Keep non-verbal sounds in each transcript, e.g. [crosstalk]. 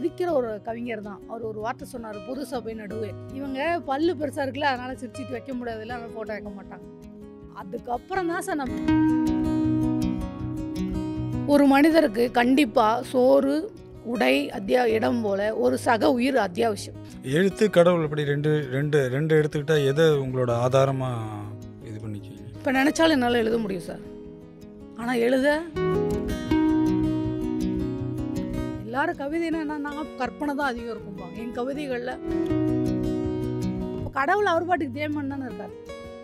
சிரிக்கிற ஒரு கவிஞர் தான் அவர் ஒரு வார்த்தை சொன்னார் பொது சபை நடுவே இவங்க பல்லு பெருசாக இருக்குல்ல அதனால் சிரிச்சிட்டு வைக்க முடியாது இல்லை அதனால் ஃபோட்டோ வைக்க மாட்டாங்க அதுக்கப்புறம் தான் சார் நம்ம ஒரு மனிதருக்கு கண்டிப்பாக சோறு உடை அத்தியா இடம் போல ஒரு சக உயிர் அத்தியாவசியம் எழுத்து கடவுள் அப்படி ரெண்டு ரெண்டு ரெண்டு எடுத்துக்கிட்டா எதை உங்களோட ஆதாரமாக இது பண்ணிக்கிங்க இப்போ நினச்சாலும் என்னால் எழுத முடியும் சார் ஆனால் எழுத எல்லாரும் கவிதைன்னா என்னன்னா கற்பனை தான் அதிகம் இருக்கும்பாங்க என் கவிதைகளில் கடவுள் அவர் பாட்டுக்கு தேமன் தானே இருக்கார்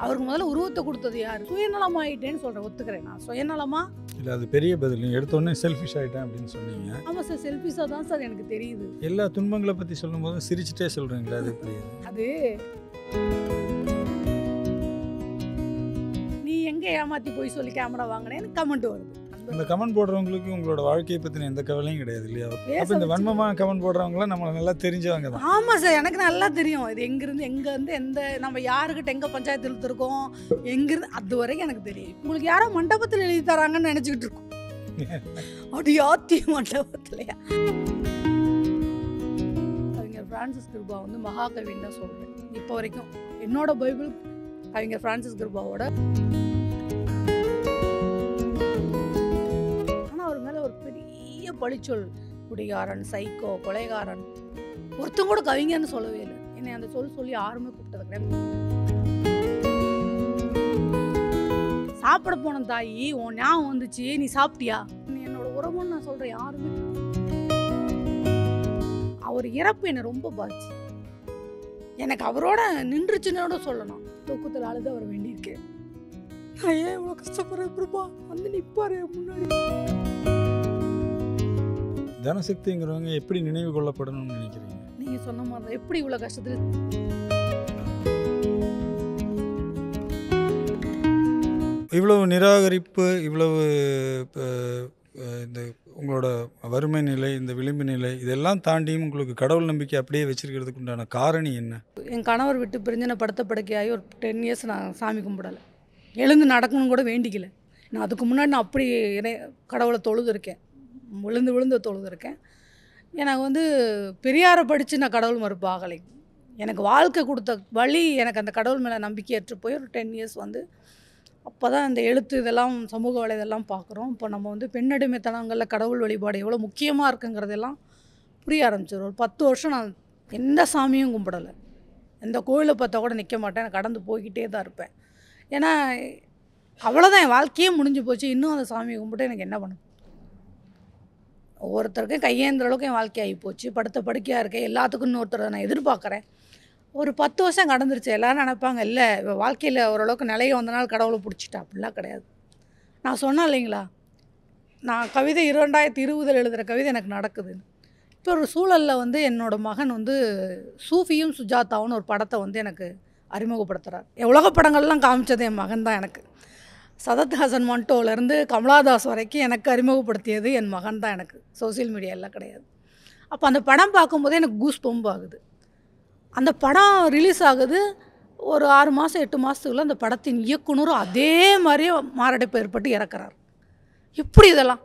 அவருக்கு முதல்ல உருவத்தை கொடுத்தது யார் சுயநலமாக ஆயிட்டேன்னு சொல்கிறேன் ஒத்துக்கிறேன் நான் சுயநலமா இல்லை அது பெரிய பதில் நீங்கள் எடுத்தோடனே செல்ஃபிஷ் ஆயிட்டேன் அப்படின்னு சொன்னீங்க ஆமாம் சார் செல்ஃபிஷா தான் சார் எனக்கு தெரியுது எல்லா துன்பங்களை பற்றி சொல்லும்போது சிரிச்சுட்டே சொல்கிறீங்களா அது எப்படி அது நீ எங்கே ஏமாற்றி போய் சொல்லி கேமரா வாங்கினேன்னு கமெண்ட் வருது இந்த கமெண்ட் போடுறவங்களுக்கு உங்களோட வாழ்க்கையை பற்றின எந்த கவலையும் கிடையாது இல்லையா அப்ப இந்த வன்மமா கமெண்ட் போடுறவங்களாம் நம்மள நல்லா தெரிஞ்சவங்க தான் ஆமாம் சார் எனக்கு நல்லா தெரியும் இது எங்கேருந்து எங்கேருந்து எந்த நம்ம யாருக்கிட்ட எங்கே பஞ்சாயத்து எங்க எங்கேருந்து அது வரைக்கும் எனக்கு தெரியும் உங்களுக்கு யாரோ மண்டபத்தில் எழுதி தராங்கன்னு நினச்சிக்கிட்டு இருக்கோம் அடியாத்தி மண்டபத்திலையா கவிஞர் ஃப்ரான்சிஸ் கிருபா வந்து மகாகவின்னு தான் சொல்கிறேன் இப்போ வரைக்கும் என்னோட பைபிள் கவிஞர் ஃப்ரான்சிஸ் கிருபாவோட பெரிய பழிச்சொல் குடிகாரன் சைக்கோ கொலைகாரன் ஒருத்தங்க கூட கவிஞர்னு சொல்லவே இல்லை என்னை அந்த சொல் சொல்லி யாருமே கூப்பிட்டது சாப்பிட போன தாயி உன் ஞாபகம் வந்துச்சு நீ சாப்பிட்டியா நீ என்னோட உறவுன்னு நான் சொல்கிறேன் யாருமே அவர் இறப்பு என்னை ரொம்ப பாதிச்சு எனக்கு அவரோட நின்றுச்சுன்னோட சொல்லணும் தூக்கத்தில் அழுது அவர் வேண்டியிருக்கேன் நான் ஏன் இவ்வளோ கஷ்டப்படுறேன் பிரபா வந்து நிற்பாரு முன்னாடி தனசக்திங்கிறவங்க எப்படி நினைவு கொள்ளப்படணும்னு நினைக்கிறீங்க நீங்கள் சொன்ன மாதிரி எப்படி இவ்வளோ கஷ்டத்தில் இவ்வளவு நிராகரிப்பு இவ்வளவு இந்த உங்களோட வறுமை நிலை இந்த விளிம்பு நிலை இதெல்லாம் தாண்டியும் உங்களுக்கு கடவுள் நம்பிக்கை அப்படியே வச்சிருக்கிறதுக்கு உண்டான காரணம் என்ன என் கணவர் விட்டு பிரிஞ்சு நான் படுத்த படுக்கையாகி ஒரு டென் இயர்ஸ் நான் சாமி கும்பிடலை எழுந்து நடக்கணும்னு கூட வேண்டிக்கல நான் அதுக்கு முன்னாடி நான் அப்படி கடவுளை தொழுது இருக்கேன் விழுந்து விழுந்து தொழுதுருக்கேன் எனக்கு வந்து பெரியாரை படித்து நான் கடவுள் மறுப்பு ஆகலை எனக்கு வாழ்க்கை கொடுத்த வழி எனக்கு அந்த கடவுள் மேலே நம்பிக்கையற்று போய் ஒரு டென் இயர்ஸ் வந்து அப்போ தான் அந்த எழுத்து இதெல்லாம் சமூக வலைதெல்லாம் பார்க்குறோம் இப்போ நம்ம வந்து பெண்ணடிமைத்தனங்களில் கடவுள் வழிபாடு எவ்வளோ முக்கியமாக இருக்குங்கிறதெல்லாம் புரிய ஆரம்பிச்சிடும் ஒரு பத்து வருஷம் நான் எந்த சாமியும் கும்பிடலை எந்த கோயிலை பார்த்தா கூட நிற்க மாட்டேன் நான் கடந்து போய்கிட்டே தான் இருப்பேன் ஏன்னா அவ்வளோதான் என் வாழ்க்கையே முடிஞ்சு போச்சு இன்னும் அந்த சாமியை கும்பிட்டு எனக்கு என்ன பண்ணும் ஒவ்வொருத்தருக்கும் கையேந்திர அளவுக்கு என் வாழ்க்கை ஆகி போச்சு படுத்த படுக்கையாக இருக்கேன் எல்லாத்துக்கும் இன்னொருத்தரை நான் எதிர்பார்க்குறேன் ஒரு பத்து வருஷம் கடந்துருச்சு எல்லோரும் நினப்பாங்க இல்லை இப்போ வாழ்க்கையில் ஓரளவுக்கு நிலைய வந்த நாள் கடவுளை பிடிச்சிட்டா அப்படிலாம் கிடையாது நான் சொன்னேன் இல்லைங்களா நான் கவிதை இரண்டாயிரத்தி இருபதில் எழுதுகிற கவிதை எனக்கு நடக்குதுன்னு இப்போ ஒரு சூழலில் வந்து என்னோடய மகன் வந்து சூஃபியும் சுஜாதாவும் ஒரு படத்தை வந்து எனக்கு அறிமுகப்படுத்துகிறார் உலக படங்கள்லாம் காமிச்சது என் மகன் தான் எனக்கு ஹசன் மண்டோலேருந்து கமலாதாஸ் வரைக்கும் எனக்கு அறிமுகப்படுத்தியது என் மகன் தான் எனக்கு சோசியல் மீடியாவில் கிடையாது அப்போ அந்த படம் பார்க்கும்போதே எனக்கு கூஸ் பொம்பு ஆகுது அந்த படம் ரிலீஸ் ஆகுது ஒரு ஆறு மாதம் எட்டு மாதத்துக்குள்ளே அந்த படத்தின் இயக்குநரும் அதே மாதிரியே மாரடைப்பு ஏற்பட்டு இறக்குறார் எப்படி இதெல்லாம்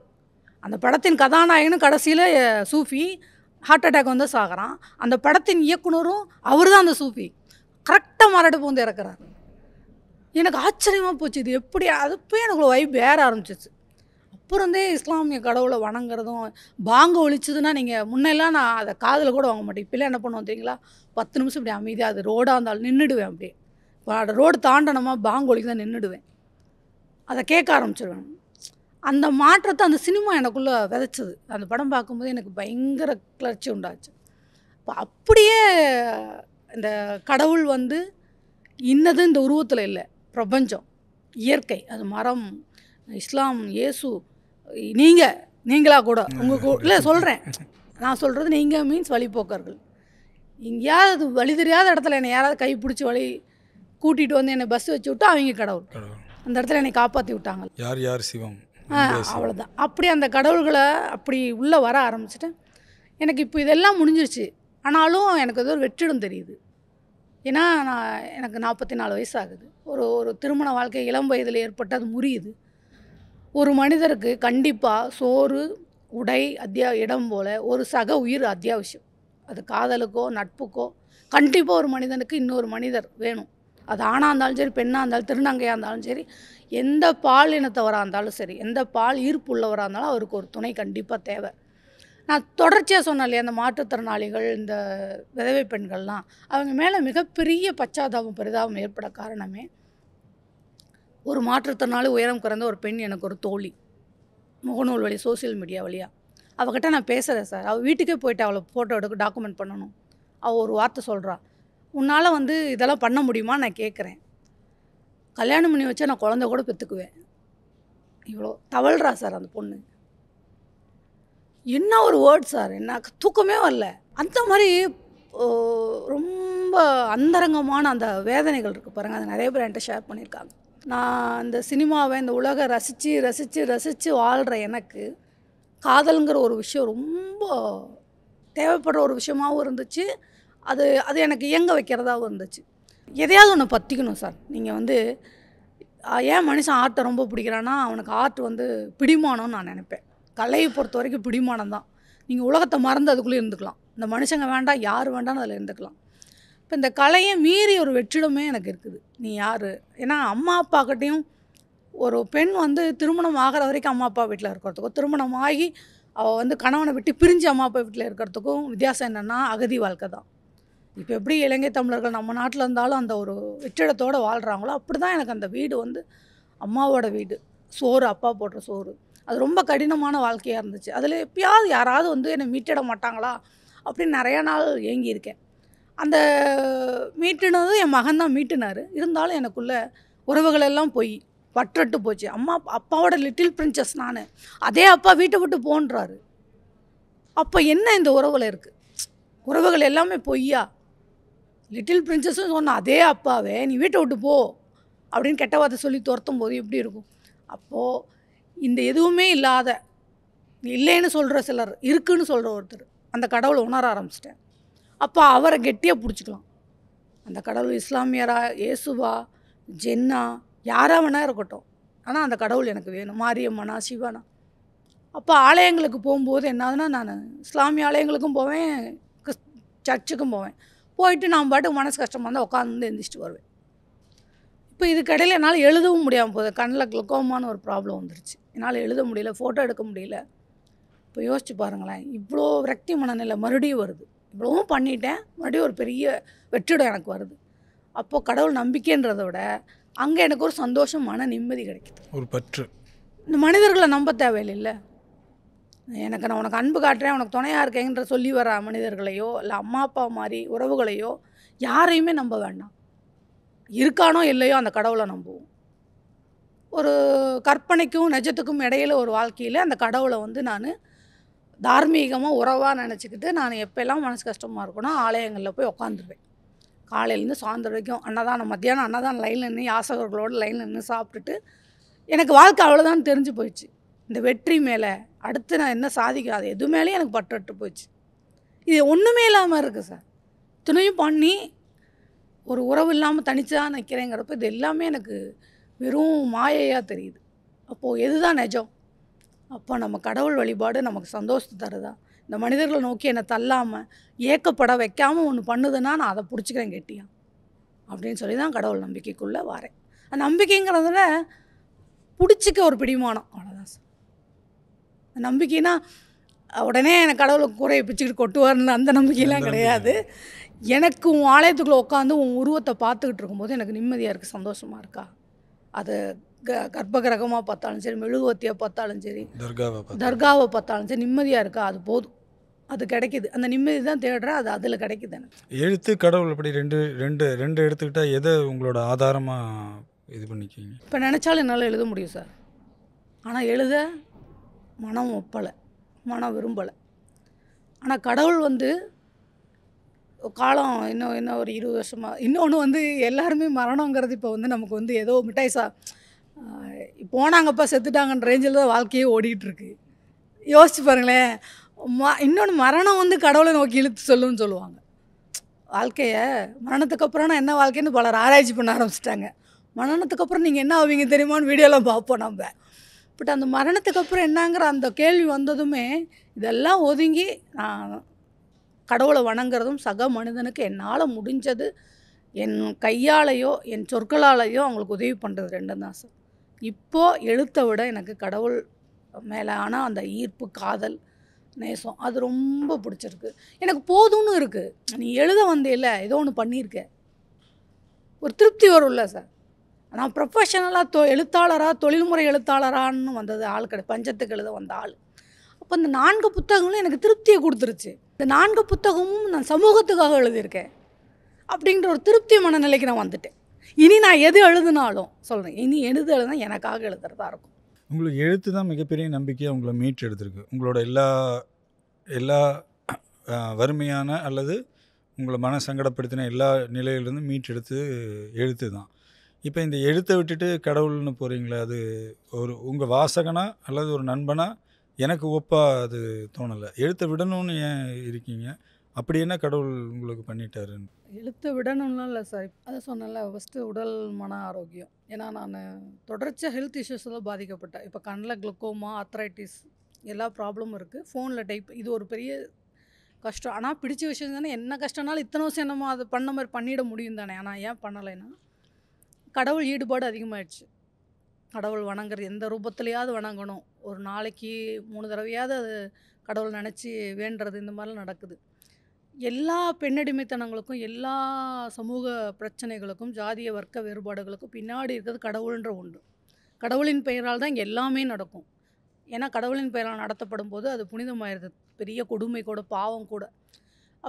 அந்த படத்தின் கதாநாயகனும் கடைசியில் சூஃபி ஹார்ட் அட்டாக் வந்து சாகிறான் அந்த படத்தின் இயக்குனரும் அவர் தான் அந்த சூஃபி கரெக்டாக மாரடைப்பு வந்து இறக்குறாரு எனக்கு ஆச்சரியமாக போச்சு இது எப்படி அதுப்போ எனக்கு வைப் வேற ஆரம்பிச்சிச்சு அப்புறம் இஸ்லாமிய கடவுளை வணங்குறதும் பாங்க ஒழிச்சதுன்னா நீங்கள் முன்னெல்லாம் நான் அதை காதில் கூட வாங்க மாட்டேன் இப்போலாம் என்ன பண்ணுவோம் தெரியுங்களா பத்து நிமிஷம் இப்படி அமைதியாக அது ரோடாக இருந்தாலும் நின்றுடுவேன் அப்படியே ரோடு தாண்டனமா பாங்க ஒழிக்க தான் நின்றுடுவேன் அதை கேட்க ஆரம்பிச்சிடுவேன் அந்த மாற்றத்தை அந்த சினிமா எனக்குள்ளே விதைச்சது அந்த படம் பார்க்கும்போது எனக்கு பயங்கர கிளர்ச்சி உண்டாச்சு இப்போ அப்படியே இந்த கடவுள் வந்து இன்னது இந்த உருவத்தில் இல்லை பிரபஞ்சம் இயற்கை அது மரம் இஸ்லாம் இயேசு நீங்கள் நீங்களாக கூட உங்கள் கூட இல்லை சொல்கிறேன் நான் சொல்கிறது நீங்கள் மீன்ஸ் வழிபோக்கர்கள் எங்கேயாவது வழி தெரியாத இடத்துல என்னை யாராவது கை பிடிச்சி வழி கூட்டிகிட்டு வந்து என்னை பஸ் வச்சு விட்டு அவங்க கடவுள் அந்த இடத்துல என்னை காப்பாற்றி விட்டாங்க யார் யார் சிவம் அவ்வளோதான் அப்படி அந்த கடவுள்களை அப்படி உள்ளே வர ஆரம்பிச்சிட்டேன் எனக்கு இப்போ இதெல்லாம் முடிஞ்சிருச்சு ஆனாலும் எனக்கு அது ஒரு வெற்றிடம் தெரியுது ஏன்னா நான் எனக்கு நாற்பத்தி நாலு வயசு ஆகுது ஒரு ஒரு திருமண வாழ்க்கை இளம் வயதில் ஏற்பட்டு அது முறியுது ஒரு மனிதருக்கு கண்டிப்பாக சோறு உடை அத்தியா இடம் போல் ஒரு சக உயிர் அத்தியாவசியம் அது காதலுக்கோ நட்புக்கோ கண்டிப்பாக ஒரு மனிதனுக்கு இன்னொரு மனிதர் வேணும் அது ஆணாக இருந்தாலும் சரி பெண்ணாக இருந்தாலும் திருநங்கையாக இருந்தாலும் சரி எந்த பால் இனத்தவராக இருந்தாலும் சரி எந்த பால் ஈர்ப்பு உள்ளவராக இருந்தாலும் அவருக்கு ஒரு துணை கண்டிப்பாக தேவை நான் தொடர்ச்சியாக சொன்னேன் இல்லையா அந்த மாற்றுத்திறனாளிகள் இந்த விதவை பெண்கள்லாம் அவங்க மேலே மிகப்பெரிய பச்சாதாபம் பரிதாபம் ஏற்பட காரணமே ஒரு மாற்றுத்திறனாளி உயரம் குறைந்த ஒரு பெண் எனக்கு ஒரு தோழி முகநூல் வழி சோசியல் மீடியா வழியாக அவகிட்ட நான் பேசுகிறேன் சார் அவள் வீட்டுக்கே போயிட்டு அவளை ஃபோட்டோ எடுக்க டாக்குமெண்ட் பண்ணணும் அவள் ஒரு வார்த்தை சொல்கிறா உன்னால் வந்து இதெல்லாம் பண்ண முடியுமா நான் கேட்குறேன் கல்யாணம் பண்ணி வச்சா நான் குழந்த கூட பெற்றுக்குவேன் இவ்வளோ தவழ்றா சார் அந்த பொண்ணு என்ன ஒரு வேர்ட் சார் என்ன தூக்கமே வரல அந்த மாதிரி ரொம்ப அந்தரங்கமான அந்த வேதனைகள் இருக்குது பாருங்கள் அதை நிறைய பேர் என்கிட்ட ஷேர் பண்ணியிருக்காங்க நான் அந்த சினிமாவை இந்த உலகை ரசித்து ரசித்து ரசித்து வாழ்கிற எனக்கு காதலுங்கிற ஒரு விஷயம் ரொம்ப தேவைப்படுற ஒரு விஷயமாகவும் இருந்துச்சு அது அது எனக்கு இயங்க வைக்கிறதாகவும் இருந்துச்சு எதையாவது ஒன்று பற்றிக்கணும் சார் நீங்கள் வந்து ஏன் மனுஷன் ஆர்ட்டை ரொம்ப பிடிக்கிறான்னா அவனுக்கு ஆர்ட் வந்து பிடிமானோன்னு நான் நினைப்பேன் கலையை பொறுத்த வரைக்கும் பிடிமானம் தான் நீங்கள் உலகத்தை மறந்து அதுக்குள்ளே இருந்துக்கலாம் இந்த மனுஷங்க வேண்டாம் யார் வேண்டாம்னு அதில் இருந்துக்கலாம் இப்போ இந்த கலையை மீறி ஒரு வெற்றிடமே எனக்கு இருக்குது நீ யார் ஏன்னா அம்மா அப்பாக்கிட்டையும் ஒரு பெண் வந்து திருமணம் ஆகிற வரைக்கும் அம்மா அப்பா வீட்டில் இருக்கிறதுக்கும் திருமணம் ஆகி அவள் வந்து கணவனை விட்டு பிரிஞ்சு அம்மா அப்பா வீட்டில் இருக்கிறதுக்கும் வித்தியாசம் என்னென்னா அகதி வாழ்க்கை தான் இப்போ எப்படி இலங்கை தமிழர்கள் நம்ம நாட்டில் இருந்தாலும் அந்த ஒரு வெற்றிடத்தோடு வாழ்கிறாங்களோ அப்படி தான் எனக்கு அந்த வீடு வந்து அம்மாவோட வீடு சோறு அப்பா போடுற சோறு அது ரொம்ப கடினமான வாழ்க்கையாக இருந்துச்சு அதில் எப்பயாவது யாராவது வந்து என்னை மீட்டிட மாட்டாங்களா அப்படின்னு நிறையா நாள் ஏங்கியிருக்கேன் அந்த மீட்டுனது என் மகன் தான் மீட்டினார் இருந்தாலும் எனக்குள்ள உறவுகளெல்லாம் போய் பற்றட்டு போச்சு அம்மா அப்பாவோட லிட்டில் பிரின்சஸ் நான் அதே அப்பா வீட்டை விட்டு போன்றாரு அப்போ என்ன இந்த உறவில் இருக்குது உறவுகள் எல்லாமே பொய்யா லிட்டில் பிரின்சஸ்ன்னு சொன்ன அதே அப்பாவே நீ வீட்டை விட்டு போ அப்படின்னு கெட்ட வார்த்தை சொல்லி துரத்தும் போது எப்படி இருக்கும் அப்போது இந்த எதுவுமே இல்லாத இல்லைன்னு சொல்கிற சிலர் இருக்குன்னு சொல்கிற ஒருத்தர் அந்த கடவுளை உணர ஆரம்பிச்சிட்டேன் அப்போ அவரை கெட்டியாக பிடிச்சிக்கலாம் அந்த கடவுள் இஸ்லாமியரா இயேசுவா ஜென்னா யாராக வேணா இருக்கட்டும் ஆனால் அந்த கடவுள் எனக்கு வேணும் மாரியம்மனா சிவனா அப்போ ஆலயங்களுக்கு போகும்போது என்னதுன்னா நான் இஸ்லாமிய ஆலயங்களுக்கும் போவேன் கிறிஸ் சர்ச்சுக்கும் போவேன் போயிட்டு நான் பாட்டுக்கு மனசு கஷ்டமாக இருந்தால் உட்காந்து எந்திரிச்சிட்டு வருவேன் இப்போ இதுக்கடையில் என்னால் எழுதவும் முடியாமல் போகுது கண்ணில் குளுக்கோமான ஒரு ப்ராப்ளம் வந்துருச்சு என்னால் எழுத முடியல ஃபோட்டோ எடுக்க முடியல இப்போ யோசிச்சு பாருங்களேன் இவ்வளோ விரக்தி மனநிலை மறுபடியும் வருது இவ்வளவும் பண்ணிட்டேன் மறுபடியும் ஒரு பெரிய வெற்றிடம் எனக்கு வருது அப்போது கடவுள் நம்பிக்கைன்றதை விட அங்கே எனக்கு ஒரு சந்தோஷம் மன நிம்மதி கிடைக்குது ஒரு பற்று இந்த மனிதர்களை நம்ப தேவையில்லை எனக்கு நான் உனக்கு அன்பு காட்டுறேன் உனக்கு துணையாக இருக்கேங்கிற சொல்லி வர மனிதர்களையோ இல்லை அம்மா அப்பா மாதிரி உறவுகளையோ யாரையுமே நம்ப வேண்டாம் இருக்கானோ இல்லையோ அந்த கடவுளை நம்புவோம் ஒரு கற்பனைக்கும் நிஜத்துக்கும் இடையில ஒரு வாழ்க்கையில் அந்த கடவுளை வந்து நான் தார்மீகமாக உறவாக நினச்சிக்கிட்டு நான் எப்போல்லாம் மனசு கஷ்டமாக இருக்கணும் ஆலயங்களில் போய் உக்காந்துருவேன் காலையிலேருந்து சாயந்தரம் வரைக்கும் அன்னதானம் மத்தியானம் அன்னதானம் லைனில் நின்று யாசகர்களோடு லைனில் நின்று சாப்பிட்டுட்டு எனக்கு வாழ்க்கை அவ்வளோதான் தெரிஞ்சு போயிடுச்சு இந்த வெற்றி மேலே அடுத்து நான் என்ன சாதிக்காது எது மேலேயும் எனக்கு பட்டுட்டு போயிடுச்சு இது ஒன்றுமே இல்லாமல் இருக்குது சார் இத்தனையும் பண்ணி ஒரு உறவு இல்லாமல் தான் நிற்கிறேங்கிறப்ப இது எல்லாமே எனக்கு வெறும் மாயையாக தெரியுது அப்போது எதுதான் நிஜம் அப்போ நம்ம கடவுள் வழிபாடு நமக்கு சந்தோஷத்தை தருதா இந்த மனிதர்களை நோக்கி என்னை தள்ளாமல் ஏக்கப்பட வைக்காமல் ஒன்று பண்ணுதுன்னா நான் அதை பிடிச்சிக்கிறேன் கெட்டியா அப்படின்னு சொல்லி தான் கடவுள் நம்பிக்கைக்குள்ளே வரேன் நம்பிக்கைங்கிறதுல பிடிச்சிக்க ஒரு பிடிமானம் அவ்வளோதான் சார் நம்பிக்கைன்னா உடனே எனக்கு கடவுளுக்கு கூரையை பிச்சுக்கிட்டு கொட்டுவார்னு அந்த நம்பிக்கையெல்லாம் கிடையாது எனக்கு உன் ஆலயத்துக்குள்ளே உட்காந்து உன் உருவத்தை பார்த்துக்கிட்டு இருக்கும்போது எனக்கு நிம்மதியாக இருக்குது சந்தோஷமாக இருக்கா அது க கர்ப்ப கிரகமாக பார்த்தாலும் சரி மெழுகுவத்தியாக பார்த்தாலும் சரி தர்காவை தர்காவை பார்த்தாலும் சரி நிம்மதியாக இருக்கா அது போதும் அது கிடைக்கிது அந்த நிம்மதி தான் தேடுறேன் அது அதில் கிடைக்குது எனக்கு எழுத்து கடவுள் அப்படி ரெண்டு ரெண்டு ரெண்டு எடுத்துக்கிட்டால் எதை உங்களோட ஆதாரமாக இது பண்ணிக்கிங்க இப்போ நினச்சாலும் என்னால் எழுத முடியும் சார் ஆனால் எழுத மனம் ஒப்பலை மனம் விரும்பலை ஆனால் கடவுள் வந்து காலம் இன்னும் இன்னும் ஒரு இருபது வருஷமாக இன்னொன்று வந்து எல்லாருமே மரணங்கிறது இப்போ வந்து நமக்கு வந்து ஏதோ மிட்டாய்ஸா போனாங்கப்பா செத்துட்டாங்கன்ற ரேஞ்சில் தான் வாழ்க்கையே ஓடிக்கிட்டுருக்கு யோசிச்சு பாருங்களேன் ம இன்னொன்று மரணம் வந்து கடவுளை நோக்கி இழுத்து சொல்லுன்னு சொல்லுவாங்க வாழ்க்கையை மரணத்துக்கு அப்புறம்னா என்ன வாழ்க்கைன்னு பலர் ஆராய்ச்சி பண்ண ஆரம்பிச்சிட்டாங்க மரணத்துக்கு அப்புறம் நீங்கள் என்ன ஆவீங்க தெரியுமான்னு வீடியோலாம் பார்ப்போம் நம்ம பட் அந்த மரணத்துக்கு அப்புறம் என்னங்கிற அந்த கேள்வி வந்ததுமே இதெல்லாம் ஒதுங்கி நான் கடவுளை வணங்குறதும் சக மனிதனுக்கு என்னால் முடிஞ்சது என் கையாலேயோ என் சொற்களாலேயோ அவங்களுக்கு உதவி பண்ணுறது ரெண்டும் தான் சார் இப்போது எழுத்தை விட எனக்கு கடவுள் மேலே ஆனால் அந்த ஈர்ப்பு காதல் நேசம் அது ரொம்ப பிடிச்சிருக்கு எனக்கு போதும்னு இருக்குது நீ எழுத வந்தே இல்லை ஏதோ ஒன்று பண்ணியிருக்க ஒரு திருப்தி வரும்ல சார் நான் ப்ரொஃபஷனலாக தொ எழுத்தாளராக தொழில்முறை எழுத்தாளரான்னு வந்தது ஆள் கிடையாது பஞ்சத்துக்கு எழுத வந்த ஆள் அப்போ இந்த நான்கு புத்தகங்களும் எனக்கு திருப்தியை கொடுத்துருச்சு இந்த நான்கு புத்தகமும் நான் சமூகத்துக்காக எழுதியிருக்கேன் அப்படின்ற ஒரு திருப்தி மனநிலைக்கு நான் வந்துட்டேன் இனி நான் எது எழுதுனாலும் சொல்கிறேன் இனி எழுது எழுதுனா எனக்காக எழுதுறதா இருக்கும் உங்களுக்கு எழுத்து தான் மிகப்பெரிய நம்பிக்கையாக உங்களை மீட்டு எடுத்திருக்கு உங்களோட எல்லா எல்லா வறுமையான அல்லது உங்களை மன சங்கடப்படுத்தின எல்லா நிலையிலேருந்து மீட்டெடுத்து எழுத்து தான் இப்போ இந்த எழுத்தை விட்டுட்டு கடவுள்னு போகிறீங்களே அது ஒரு உங்கள் வாசகனா அல்லது ஒரு நண்பனா எனக்கு ஒப்பாக அது தோணலை எழுத்தை விடணும்னு ஏன் இருக்கீங்க அப்படி என்ன கடவுள் உங்களுக்கு பண்ணிட்டாருன்னு எழுத்தை விடணும்னா இல்லை சார் அதை சொன்னால ஃபஸ்ட்டு உடல் மன ஆரோக்கியம் ஏன்னா நான் தொடர்ச்சியாக ஹெல்த் இஷ்யூஸில் பாதிக்கப்பட்டேன் இப்போ கண்ணில் குளுக்கோமா அத்ரைட்டிஸ் எல்லா ப்ராப்ளமும் இருக்குது ஃபோனில் டைப் இது ஒரு பெரிய கஷ்டம் ஆனால் பிடிச்ச விஷயம் தானே என்ன கஷ்டம்னாலும் இத்தனை வருஷம் என்னமோ அது பண்ண மாதிரி பண்ணிட முடியும் தானே ஆனால் ஏன் பண்ணலைன்னா கடவுள் ஈடுபாடு அதிகமாகிடுச்சு கடவுள் வணங்குற எந்த ரூபத்துலையாவது வணங்கணும் ஒரு நாளைக்கு மூணு தடவையாவது அது கடவுள் நினச்சி வேண்டுறது இந்த மாதிரிலாம் நடக்குது எல்லா பெண்ணடிமைத்தனங்களுக்கும் எல்லா சமூக பிரச்சனைகளுக்கும் ஜாதிய வர்க்க வேறுபாடுகளுக்கும் பின்னாடி இருக்கிறது கடவுள்ன்ற ஒன்று கடவுளின் பெயரால் தான் இங்கே எல்லாமே நடக்கும் ஏன்னா கடவுளின் பெயரால் நடத்தப்படும் போது அது புனிதமாயிருது பெரிய கொடுமை கூட பாவம் கூட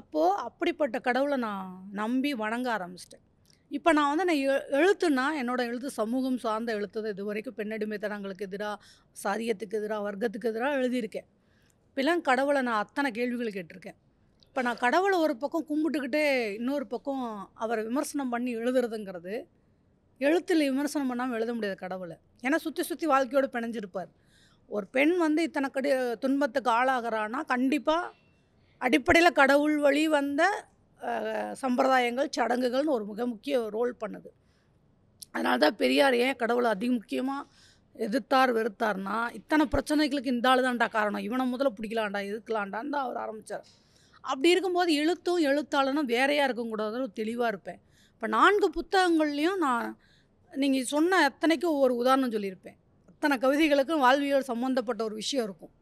அப்போது அப்படிப்பட்ட கடவுளை நான் நம்பி வணங்க ஆரம்பிச்சிட்டேன் இப்போ நான் வந்து நான் எழுத்துனா என்னோட எழுத்து சமூகம் சார்ந்த எழுத்து தான் இது வரைக்கும் பெண்ணடிமைத்தனங்களுக்கு எதிராக சாதியத்துக்கு எதிராக வர்க்கத்துக்கு எதிராக எழுதியிருக்கேன் இப்போலாம் கடவுளை நான் அத்தனை கேள்விகள் கேட்டிருக்கேன் இப்போ நான் கடவுளை ஒரு பக்கம் கும்பிட்டுக்கிட்டே இன்னொரு பக்கம் அவரை விமர்சனம் பண்ணி எழுதுறதுங்கிறது எழுத்தில் விமர்சனம் பண்ணாமல் எழுத முடியாது கடவுளை ஏன்னா சுற்றி சுற்றி வாழ்க்கையோடு பிணைஞ்சிருப்பார் ஒரு பெண் வந்து இத்தனை கடி துன்பத்துக்கு ஆளாகிறான்னா கண்டிப்பாக அடிப்படையில் கடவுள் வழி வந்த சம்பிரதாயங்கள் சடங்குகள்னு ஒரு மிக முக்கிய ரோல் பண்ணுது அதனால தான் பெரியார் ஏன் கடவுளை அதிக முக்கியமாக எதிர்த்தார் வெறுத்தார்னா இத்தனை பிரச்சனைகளுக்கு இந்த ஆள் தான்டா காரணம் இவனை முதல்ல பிடிக்கலாண்டா எதுக்கலாண்டான்னு தான் அவர் ஆரம்பித்தார் அப்படி இருக்கும்போது எழுத்தும் எழுத்தாளனும் வேறையாக இருக்கக்கூடாது தெளிவாக இருப்பேன் இப்போ நான்கு புத்தகங்கள்லேயும் நான் நீங்கள் சொன்ன அத்தனைக்கும் ஒவ்வொரு உதாரணம் சொல்லியிருப்பேன் அத்தனை கவிதைகளுக்கும் வாழ்வியல் சம்மந்தப்பட்ட ஒரு விஷயம் இருக்கும்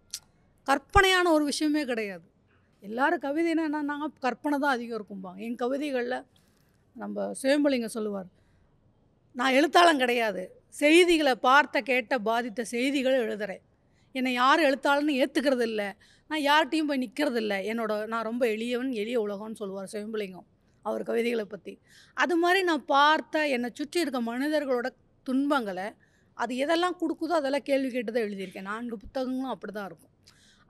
கற்பனையான ஒரு விஷயமே கிடையாது எல்லாரும் கவிதைனா என்னன்னா கற்பனை தான் அதிகம் இருக்கும்பாங்க என் கவிதைகளில் நம்ம சுயம்பலிங்க சொல்லுவார் நான் எழுத்தாளம் கிடையாது செய்திகளை பார்த்த கேட்ட பாதித்த செய்திகளை எழுதுகிறேன் என்னை யார் எழுத்தாளன்னு ஏற்றுக்கிறது இல்லை நான் யார்கிட்டையும் போய் நிற்கிறது இல்லை என்னோட நான் ரொம்ப எளியவன் எளிய உலகம்னு சொல்லுவார் சிவம்பலிங்கம் அவர் கவிதைகளை பற்றி அது மாதிரி நான் பார்த்த என்னை சுற்றி இருக்க மனிதர்களோட துன்பங்களை அது எதெல்லாம் கொடுக்குதோ அதெல்லாம் கேள்வி கேட்டு தான் எழுதியிருக்கேன் நான்கு புத்தகங்களும் அப்படி தான் இருக்கும்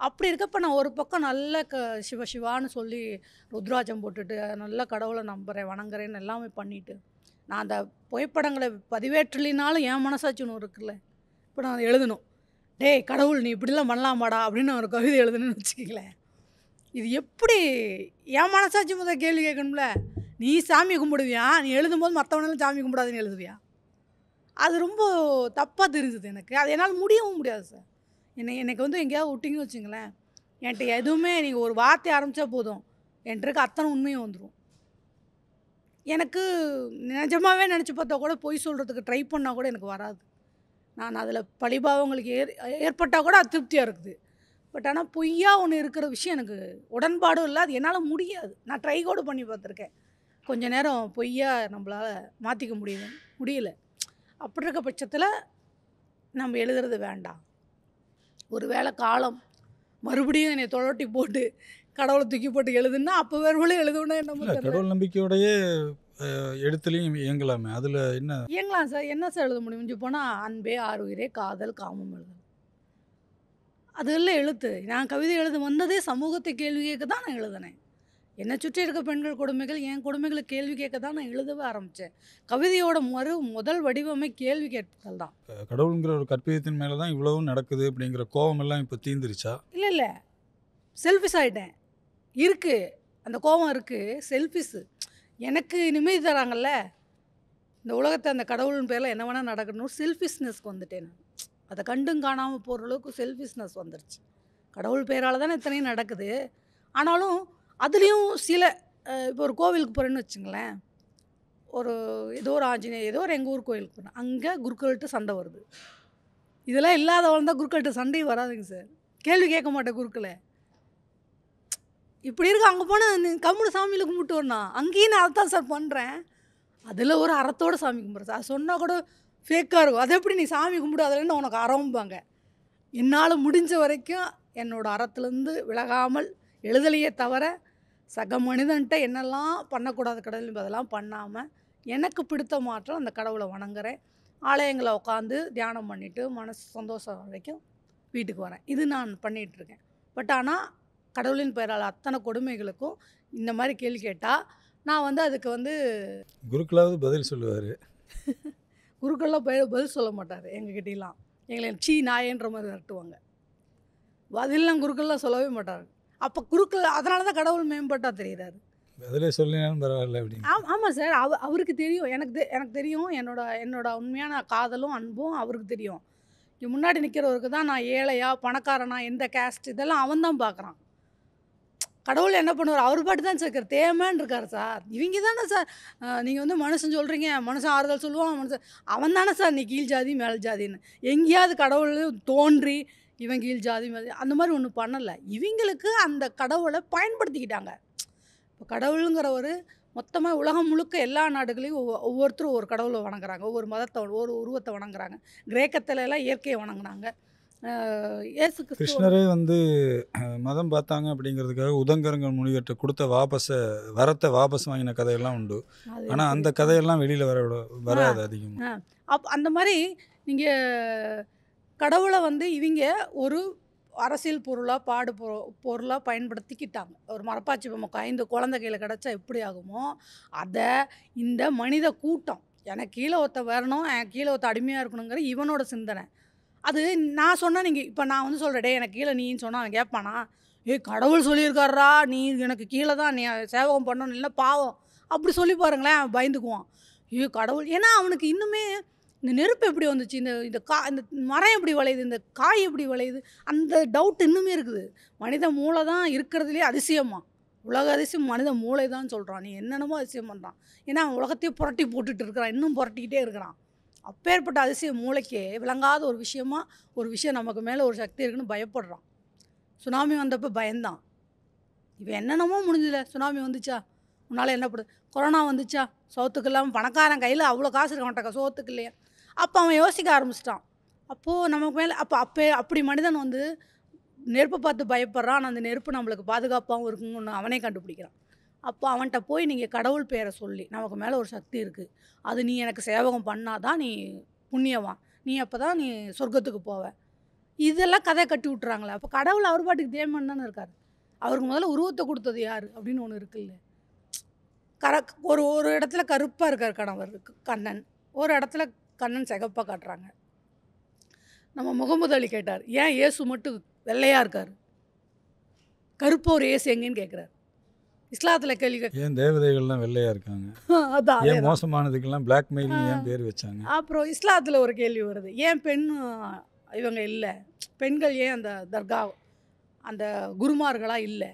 அப்படி இருக்கப்ப நான் ஒரு பக்கம் நல்ல க சிவ சிவான்னு சொல்லி ருத்ராஜம் போட்டுட்டு நல்ல கடவுளை நம்புகிறேன் வணங்குறேன்னு எல்லாமே பண்ணிட்டு நான் அந்த புகைப்படங்களை பதிவேற்றலினாலும் என் மனசாட்சி ஒன்று இருக்குல்ல இப்போ நான் எழுதணும் டேய் கடவுள் நீ இப்படிலாம் பண்ணலாமாடா அப்படின்னு நான் ஒரு கவிதை எழுதணும்னு வச்சுக்கங்களேன் இது எப்படி என் மனசாட்சி முதல் கேள்வி கேட்கணும்ல நீ சாமி கும்பிடுவியா நீ எழுதும்போது மற்றவனெல்லாம் சாமி கும்பிடாதுன்னு எழுதுவியா அது ரொம்ப தப்பாக தெரிஞ்சுது எனக்கு அது என்னால் முடியவும் முடியாது சார் என்னை எனக்கு வந்து எங்கேயாவது விட்டிங்கன்னு வச்சுங்களேன் என்கிட்ட எதுவுமே நீங்கள் ஒரு வார்த்தை ஆரம்பித்தா போதும் என்கிட்ட அத்தனை உண்மையும் வந்துடும் எனக்கு நிஜமாகவே நினச்சி பார்த்தா கூட பொய் சொல்கிறதுக்கு ட்ரை பண்ணால் கூட எனக்கு வராது நான் அதில் பழிபாவங்களுக்கு ஏற் ஏற்பட்டால் கூட அது திருப்தியாக இருக்குது பட் ஆனால் பொய்யாக ஒன்று இருக்கிற விஷயம் எனக்கு உடன்பாடும் இல்லை அது என்னால் முடியாது நான் ட்ரை கூட பண்ணி பார்த்துருக்கேன் கொஞ்ச நேரம் பொய்யாக நம்மளால் மாற்றிக்க முடியல முடியல அப்படி இருக்க பட்சத்தில் நம்ம எழுதுறது வேண்டாம் ஒரு வேளை காலம் மறுபடியும் என்னை தொழட்டி போட்டு கடவுளை தூக்கி போட்டு எழுதுன்னா அப்போ வேறு எழுதணும் என்ன கடவுள் நம்பிக்கையோடையே எழுத்துலையும் இயங்கலாமே அதில் என்ன இயங்கலாம் சார் என்ன சார் எழுத முடியும் போனால் அன்பே ஆறுயிரே காதல் காமம் எழுதலாம் அதெல்லாம் எழுத்து நான் கவிதை எழுத வந்ததே சமூகத்தை கேள்வி கேட்க தான் நான் எழுதினேன் என்னை சுற்றி இருக்க பெண்கள் கொடுமைகள் என் கொடுமைகளை கேள்வி கேட்க தான் நான் எழுதவே ஆரம்பித்தேன் கவிதையோட மறு முதல் வடிவமே கேள்வி கேட்பதால் தான் கடவுளுங்கிற ஒரு கற்பிதத்தின் மேலே தான் இவ்வளவும் நடக்குது அப்படிங்கிற கோபம் எல்லாம் இப்போ தீந்துருச்சா இல்லை இல்லை செல்ஃபிஷ் ஆகிட்டேன் இருக்குது அந்த கோபம் இருக்குது செல்ஃபிஷு எனக்கு நிம்மதி தராங்கல்ல இந்த உலகத்தை அந்த கடவுளின் பேரில் என்ன வேணால் நடக்கணும் செல்ஃபிஷ்னஸ்க்கு வந்துட்டேன் நான் அதை கண்டும் காணாமல் போகிற அளவுக்கு செல்ஃபிஷ்னஸ் வந்துருச்சு கடவுள் பேரால் தானே இத்தனையும் நடக்குது ஆனாலும் அதுலேயும் சில இப்போ ஒரு கோவிலுக்கு போகிறேன்னு வச்சுங்களேன் ஒரு ஏதோ ஒரு ஆஞ்சநேயர் ஏதோ ஒரு எங்கள் ஊர் கோவிலுக்கு போகிறேன் அங்கே குருக்கள்கிட்ட சண்டை வருது இதெல்லாம் இல்லாதவன் தான் குருக்கள்கிட்ட சண்டை வராதுங்க சார் கேள்வி கேட்க மாட்டேன் குருக்களை இப்படி இருக்க அங்கே போனால் கம்முனு சாமியில் கும்பிட்டு வரணும் அங்கேயும் நான் அதை சார் பண்ணுறேன் அதில் ஒரு அறத்தோடு சாமி கும்பிட்றேன் அது சொன்னால் கூட ஃபேக்காக இருக்கும் அதை எப்படி நீ சாமி கும்பிடு அதில் உனக்கு அறம்பாங்க என்னால் முடிஞ்ச வரைக்கும் என்னோடய அறத்துலேருந்து விலகாமல் எழுதலையே தவிர சக மனிதன்ட்ட என்னெல்லாம் பண்ணக்கூடாது கடவுள் அதெல்லாம் பண்ணாமல் எனக்கு பிடித்த மாற்றம் அந்த கடவுளை வணங்குறேன் ஆலயங்களை உட்காந்து தியானம் பண்ணிவிட்டு மனசு சந்தோஷம் வரைக்கும் வீட்டுக்கு வரேன் இது நான் பண்ணிகிட்ருக்கேன் பட் ஆனால் கடவுளின் பெயரால் அத்தனை கொடுமைகளுக்கும் இந்த மாதிரி கேள்வி கேட்டால் நான் வந்து அதுக்கு வந்து குருக்களாவது பதில் சொல்லுவார் குருக்கள்லாம் பதில் சொல்ல மாட்டார் எங்ககிட்டலாம் எங்களை சீ நாயன்ற மாதிரி விரட்டுவாங்க பதிலெலாம் குருக்கள்லாம் சொல்லவே மாட்டார் அப்போ குருக்கள் அதனால தான் கடவுள் மேம்பட்டாக தெரியுறாரு அதிலே சொல்லினாலும் பரவாயில்ல அப்படி ஆமாம் சார் அவ அவருக்கு தெரியும் எனக்கு தெ எனக்கு தெரியும் என்னோட என்னோட உண்மையான காதலும் அன்பும் அவருக்கு தெரியும் இங்கே முன்னாடி நிற்கிறவருக்கு தான் நான் ஏழையா பணக்காரனா எந்த கேஸ்ட் இதெல்லாம் அவன் தான் பார்க்குறான் கடவுள் என்ன பண்ணுவார் அவர் பாட்டு தான் சார் தேமான்னு இருக்கார் சார் இவங்க தானே சார் நீங்கள் வந்து மனுஷன் சொல்கிறீங்க மனுஷன் ஆறுதல் சொல்லுவான் மனுஷன் அவன் தானே சார் நீ கீழ் ஜாதி மேல் ஜாதின்னு எங்கேயாவது கடவுள் தோன்றி இவன் கீழ் ஜாதி மாதிரி அந்த மாதிரி ஒன்றும் பண்ணலை இவங்களுக்கு அந்த கடவுளை பயன்படுத்திக்கிட்டாங்க இப்போ கடவுளுங்கிற ஒரு மொத்தமாக உலகம் முழுக்க எல்லா நாடுகளையும் ஒவ்வொருத்தரும் ஒரு கடவுளை வணங்குறாங்க ஒவ்வொரு மதத்தை ஒரு உருவத்தை வணங்குறாங்க கிரேக்கத்தில் எல்லாம் இயற்கையை வணங்குனாங்க இயேசு கிருஷ்ணரே வந்து மதம் பார்த்தாங்க அப்படிங்கிறதுக்காக உதங்கரங்கள் முனிவர்கிட்ட கொடுத்த வாபஸை வரத்தை வாபஸ் வாங்கின கதையெல்லாம் உண்டு ஆனால் அந்த கதையெல்லாம் வெளியில் வர வராது அதிகமாக அப் அந்த மாதிரி நீங்கள் கடவுளை வந்து இவங்க ஒரு அரசியல் பொருளாக பாடு பொருளாக பயன்படுத்திக்கிட்டாங்க ஒரு மரப்பாச்சி பொம்மை ஐந்து குழந்தை கையில் கிடச்சா எப்படி ஆகுமோ அதை இந்த மனித கூட்டம் எனக்கு கீழே ஒருத்த வரணும் என் கீழே ஒருத்த அடிமையாக இருக்கணுங்கிற இவனோட சிந்தனை அது நான் சொன்ன நீங்கள் இப்போ நான் வந்து சொல்கிறேன் டே எனக்கு கீழே நீன்னு சொன்னால் அவன் கேட்பானா ஏ கடவுள் சொல்லியிருக்காரா நீ எனக்கு கீழே தான் நீ சேவகம் பண்ணணும் இல்லை பாவம் அப்படி சொல்லி பாருங்களேன் பயந்துக்குவான் ஐயோ கடவுள் ஏன்னா அவனுக்கு இன்னுமே இந்த நெருப்பு எப்படி வந்துச்சு இந்த இந்த கா இந்த மரம் எப்படி வளையுது இந்த காய் எப்படி வளையுது அந்த டவுட் இன்னுமே இருக்குது மனித மூளை தான் இருக்கிறதுலே அதிசயமா உலக அதிசயம் மனித மூளை தான் சொல்கிறான் நீ என்னென்னமோ அதிசயம் பண்ணுறான் ஏன்னா அவன் உலகத்தையே புரட்டி போட்டுட்டு இருக்கிறான் இன்னும் புரட்டிக்கிட்டே இருக்கிறான் அப்பேற்பட்ட அதிசயம் மூளைக்கே விளங்காத ஒரு விஷயமா ஒரு விஷயம் நமக்கு மேலே ஒரு சக்தி இருக்குன்னு பயப்படுறான் சுனாமி வந்தப்போ பயந்தான் இவன் என்னென்னமோ முடிஞ்சில சுனாமி வந்துச்சா உன்னால் என்ன பண்ணுது கொரோனா வந்துச்சா சோத்துக்கு இல்லாமல் பணக்காரன் கையில் அவ்வளோ காசு இருக்க மாட்டாங்க சோத்துக்கு இல்லையா அப்போ அவன் யோசிக்க ஆரம்பிச்சிட்டான் அப்போது நமக்கு மேலே அப்போ அப்போ அப்படி மனிதன் வந்து நெருப்பை பார்த்து பயப்படுறான் அந்த நெருப்பு நம்மளுக்கு பாதுகாப்பாகவும் இருக்குன்னு அவனே கண்டுபிடிக்கிறான் அப்போ அவன்கிட்ட போய் நீங்கள் கடவுள் பேரை சொல்லி நமக்கு மேலே ஒரு சக்தி இருக்குது அது நீ எனக்கு சேவகம் பண்ணாதான் நீ புண்ணியவான் நீ அப்போ தான் நீ சொர்க்கத்துக்கு போவ இதெல்லாம் கதை கட்டி விட்டுறாங்களே அப்போ கடவுள் அவர் பாட்டுக்கு தேவன் தானே இருக்கார் அவருக்கு முதல்ல உருவத்தை கொடுத்தது யார் அப்படின்னு ஒன்று இருக்குல்ல கர ஒரு ஒரு இடத்துல கருப்பாக இருக்கார் கணவர் கண்ணன் ஒரு இடத்துல கண்ணன் சிகப்பாக காட்டுறாங்க நம்ம முகமது அலி கேட்டார் ஏன் இயேசு மட்டும் வெள்ளையாக இருக்கார் கருப்பு ஒரு இயேசு எங்கேன்னு கேட்குறார் இஸ்லாத்தில் கேள்வி ஏன் தேவதைகள்லாம் வெள்ளையாக இருக்காங்க [laughs] அதான் ஏன் மோசமானதுக்கெல்லாம் பிளாக்மெயில் ஏன் பேர் வச்சாங்க அப்புறம் இஸ்லாத்தில் ஒரு கேள்வி வருது ஏன் பெண் இவங்க இல்லை பெண்கள் ஏன் அந்த தர்கா அந்த குருமார்களாக இல்லை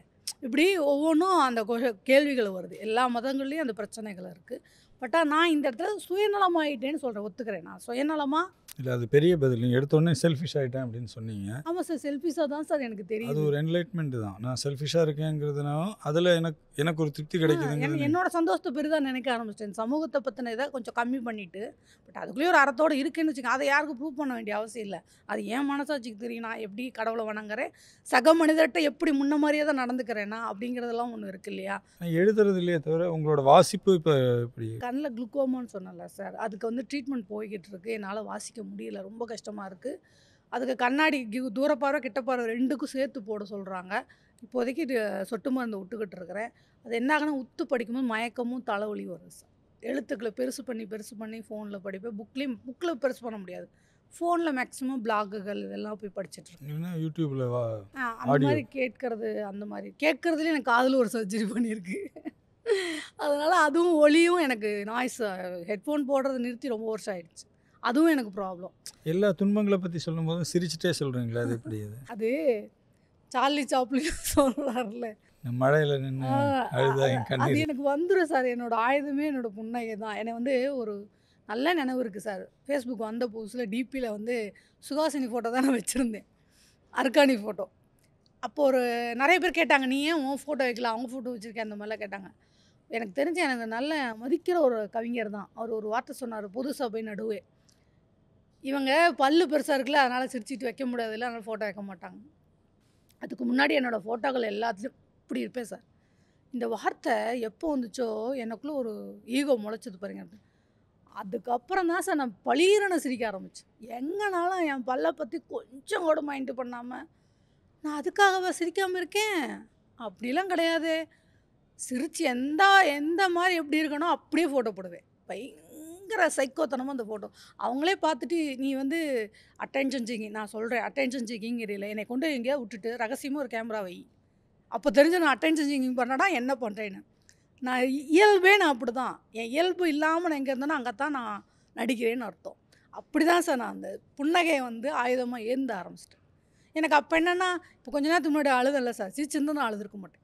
இப்படி ஒவ்வொன்றும் அந்த கேள்விகள் வருது எல்லா மதங்கள்லேயும் அந்த பிரச்சனைகள் இருக்குது பட் நான் இந்த இடத்துல சுயநலமாயிட்டேன்னு சொல்கிறேன் ஒத்துக்கிறேன் நான் சுயநலமாக இல்லை அது பெரிய பதில் நீங்கள் எடுத்தோடனே செல்ஃபிஷ் ஆகிட்டேன் அப்படின்னு சொன்னீங்க ஆமாம் சார் செல்ஃபிஷாக தான் சார் எனக்கு தெரியும் அது ஒரு என்லைட்மெண்ட் தான் நான் செல்ஃபிஷாக இருக்கேங்கிறதுனால அதில் எனக்கு எனக்கு ஒரு திருப்தி கிடைக்குது என்னோட சந்தோஷத்தை பெரிதாக நினைக்க ஆரம்பிச்சிட்டேன் சமூகத்தை பற்றின இதை கொஞ்சம் கம்மி பண்ணிவிட்டு பட் அதுக்குள்ளேயே ஒரு அறத்தோடு இருக்குன்னு வச்சுக்கோங்க அதை யாருக்கும் ப்ரூவ் பண்ண வேண்டிய அவசியம் இல்லை அது ஏன் மனசாட்சிக்கு தெரியும் நான் எப்படி கடவுளை வணங்குறேன் சக மனிதர்கிட்ட எப்படி முன்ன மாதிரியே தான் நடந்துக்கிறேன்னா அப்படிங்கிறதெல்லாம் ஒன்று இருக்கு இல்லையா எழுதுறது இல்லையே தவிர உங்களோட வாசிப்பு இப்போ இப்படி கண்ணில் குளுக்கோமான்னு சொன்னல சார் அதுக்கு வந்து ட்ரீட்மெண்ட் போய்கிட்டு இருக்கு என்னால் வாசிக்க முடியல ரொம்ப கஷ்டமாக இருக்குது அதுக்கு கண்ணாடி தூரப்பார்வை கிட்ட ரெண்டுக்கும் சேர்த்து போட சொல்கிறாங்க இப்போதைக்கு சொட்டு மருந்து விட்டுக்கிட்டு இருக்கிறேன் அது என்ன உத்து படிக்கும்போது மயக்கமும் தலைவலி வரும் எழுத்துக்களை பெருசு பண்ணி பெருசு பண்ணி ஃபோனில் படிப்பேன் புக்லேயும் புக்கில் பெருசு பண்ண முடியாது ஃபோனில் மேக்ஸிமம் பிளாகுகள் இதெல்லாம் போய் படிச்சுட்ருக்கேன் யூடியூப்பில் அந்த மாதிரி கேட்கறது அந்த மாதிரி கேட்குறதுலேயும் எனக்கு காதில் ஒரு சர்ஜரி பண்ணியிருக்கு அதனால் அதுவும் ஒளியும் எனக்கு நாய்ஸ் ஹெட்ஃபோன் போடுறதை நிறுத்தி ரொம்ப வருஷம் ஆயிடுச்சு அதுவும் எனக்கு ப்ராப்ளம் எல்லா துன்பங்களை பற்றி போதும் சிரிச்சுட்டே சொல்கிறீங்களா அது எப்படி அது சார்லி சாப்ளின் சொல்கிறார்ல மழையில் நின்று அது எனக்கு வந்துடும் சார் என்னோட ஆயுதமே என்னோட புன்னகை தான் என்னை வந்து ஒரு நல்ல நினைவு இருக்குது சார் ஃபேஸ்புக் வந்த புதுசில் டிபியில் வந்து சுகாசினி ஃபோட்டோ தான் நான் வச்சுருந்தேன் அர்கானி ஃபோட்டோ அப்போது ஒரு நிறைய பேர் கேட்டாங்க நீ ஏன் உன் ஃபோட்டோ வைக்கல அவங்க ஃபோட்டோ வச்சுருக்கேன் அந்த மாதிரிலாம் கேட்டாங்க எனக்கு தெரிஞ்சு எனக்கு நல்ல மதிக்கிற ஒரு கவிஞர் தான் அவர் ஒரு வார்த்தை சொன்னார் பொது சபை நடுவே இவங்க பல்லு பெருசாக இருக்குல்ல அதனால் சிரிச்சிட்டு வைக்க முடியாது இல்லை அதனால் ஃபோட்டோ வைக்க மாட்டாங்க அதுக்கு முன்னாடி என்னோடய ஃபோட்டோக்கள் எல்லாத்துலேயும் இப்படி இருப்பேன் சார் இந்த வார்த்தை எப்போ வந்துச்சோ எனக்குள்ளே ஒரு ஈகோ முளைச்சது பாருங்க அதுக்கப்புறம் தான் சார் நான் பளீரனை சிரிக்க ஆரம்பித்தேன் எங்கனாலும் என் பல்ல பற்றி கொஞ்சம் கூட மைண்டு பண்ணாமல் நான் அதுக்காகவா சிரிக்காமல் இருக்கேன் அப்படிலாம் கிடையாது சிரித்து எந்த எந்த மாதிரி எப்படி இருக்கணும் அப்படியே ஃபோட்டோ போடுவேன் பயங்கர பயங்கர சைக்கோத்தனமாக அந்த ஃபோட்டோ அவங்களே பார்த்துட்டு நீ வந்து அட்டென்ஷன் சிக்கிங் நான் சொல்கிறேன் அட்டென்ஷன் சிக்கிங் இல்லை என்னை கொண்டு எங்கேயா விட்டுட்டு ரகசியமாக ஒரு கேமரா வை அப்போ தெரிஞ்ச நான் அட்டென்ஷன் சிக்கிங் பண்ணடா என்ன பண்ணுறேன்னு நான் இயல்பே நான் அப்படி தான் என் இயல்பு இல்லாமல் நான் எங்கே இருந்தேன்னா அங்கே தான் நான் நடிக்கிறேன்னு அர்த்தம் அப்படி தான் சார் நான் அந்த புன்னகையை வந்து ஆயுதமாக ஏந்த ஆரம்பிச்சிட்டேன் எனக்கு அப்போ என்னென்னா இப்போ கொஞ்ச நேரத்துக்கு முன்னாடி அழுதல சார் சிரிச்சிருந்து நான் அழுதுருக்க மாட்டேன்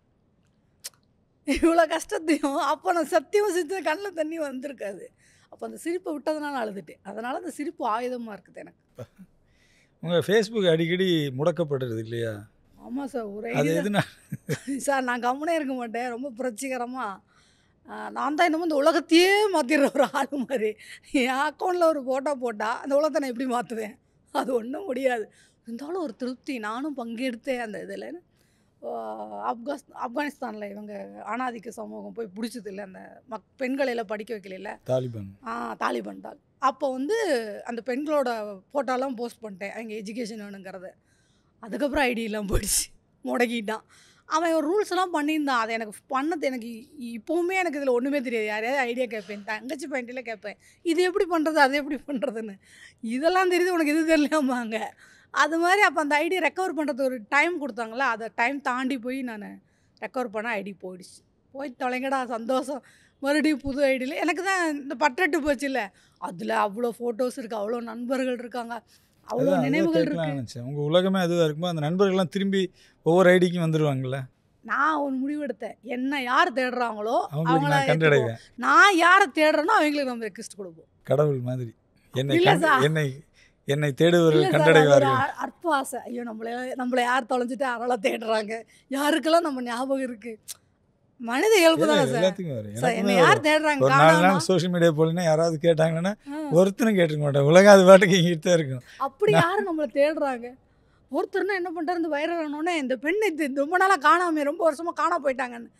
இவ்வளோ கஷ்டத்தையும் அப்போ நான் சத்தியம் சிரித்து கண்ணில் தண்ணி வந்திருக்காது அப்போ அந்த சிரிப்பை விட்டதுனால அழுதுட்டேன் அதனால் அந்த சிரிப்பு ஆயுதமாக இருக்குது எனக்கு உங்கள் ஃபேஸ்புக் அடிக்கடி முடக்கப்படுறது இல்லையா ஆமாம் சார் ஒரே அது எதுனா [laughs] சார் நான் கம்முனே இருக்க மாட்டேன் ரொம்ப புரட்சிகரமாக நான் தான் இன்னமும் இந்த உலகத்தையே மாற்றிடுற ஒரு ஆள் மாதிரி என் அக்கௌண்ட்டில் ஒரு ஃபோட்டோ போட்டால் அந்த உலகத்தை நான் எப்படி மாற்றுவேன் அது ஒன்றும் முடியாது இருந்தாலும் ஒரு திருப்தி நானும் பங்கெடுத்தேன் அந்த இதில் ஆப்காஸ் ஆப்கானிஸ்தானில் இவங்க ஆணாதிக்க சமூகம் போய் பிடிச்சது இல்லை அந்த மக் பெண்களை எல்லாம் படிக்க வைக்கல தாலிபான் ஆ தாலிபான் தான் அப்போ வந்து அந்த பெண்களோட ஃபோட்டோலாம் போஸ்ட் பண்ணிட்டேன் அங்கே எஜுகேஷன் வேணுங்கிறத அதுக்கப்புறம் ஐடியெல்லாம் போயிடுச்சு முடக்கிட்டான் அவன் ஒரு ரூல்ஸ்லாம் பண்ணியிருந்தான் அதை எனக்கு பண்ணது எனக்கு இப்போவுமே எனக்கு இதில் ஒன்றுமே தெரியாது யாரையாவது ஐடியா கேட்பேன் தங்கச்சி பாயிண்டில் கேட்பேன் இது எப்படி பண்ணுறது அதை எப்படி பண்ணுறதுன்னு இதெல்லாம் தெரியுது உனக்கு இது தெரியலாமாங்க அது மாதிரி அப்போ அந்த ஐடி ரெக்கவர் பண்ணுறது ஒரு டைம் கொடுத்தாங்களா அதை டைம் தாண்டி போய் நான் ரெக்கவர் பண்ண ஐடி போயிடுச்சு போய் தொலைங்கடா சந்தோஷம் மறுபடியும் புது ஐடியில் எனக்கு தான் இந்த பட்டட்டு போச்சு இல்லை அதில் அவ்வளோ ஃபோட்டோஸ் இருக்குது அவ்வளோ நண்பர்கள் இருக்காங்க அவ்வளோ நினைவுகள் இருக்கு உங்கள் உலகமே அதுவாக இருக்குமோ அந்த நண்பர்கள்லாம் திரும்பி ஒவ்வொரு ஐடிக்கும் வந்துடுவாங்களே நான் ஒரு முடிவெடுத்தேன் என்ன யார் தேடுறாங்களோ அவங்கள நான் யாரை தேடுறேனோ அவங்களுக்கு நம்ம ரெக்வஸ்ட் கொடுப்போம் கடவுள் மாதிரி என்னை என்னை என்னை தேடுவர்கள் கண்டடைவார்கள் அற்ப ஆசை ஐயோ நம்மளை நம்மளை யார் தொலைஞ்சிட்டு அதெல்லாம் தேடுறாங்க யாருக்கெல்லாம் நம்ம ஞாபகம் இருக்கு மனித இயல்பு தானே சார் என்னை யார் தேடுறாங்க ஒரு சோஷியல் மீடியா போலனா யாராவது கேட்டாங்கன்னா ஒருத்தரும் கேட்டுக்க மாட்டேன் உலகம் அது பாட்டுக்கு இங்கிட்டு தான் இருக்கும் அப்படி யாரும் நம்மளை தேடுறாங்க ஒருத்தர்னா என்ன பண்ணுறாரு இந்த வைரல் ஆனோடனே இந்த பெண் இது ரொம்ப நாளாக காணாமல் ரொம்ப வருஷமாக காண போயிட்டாங்கன்னு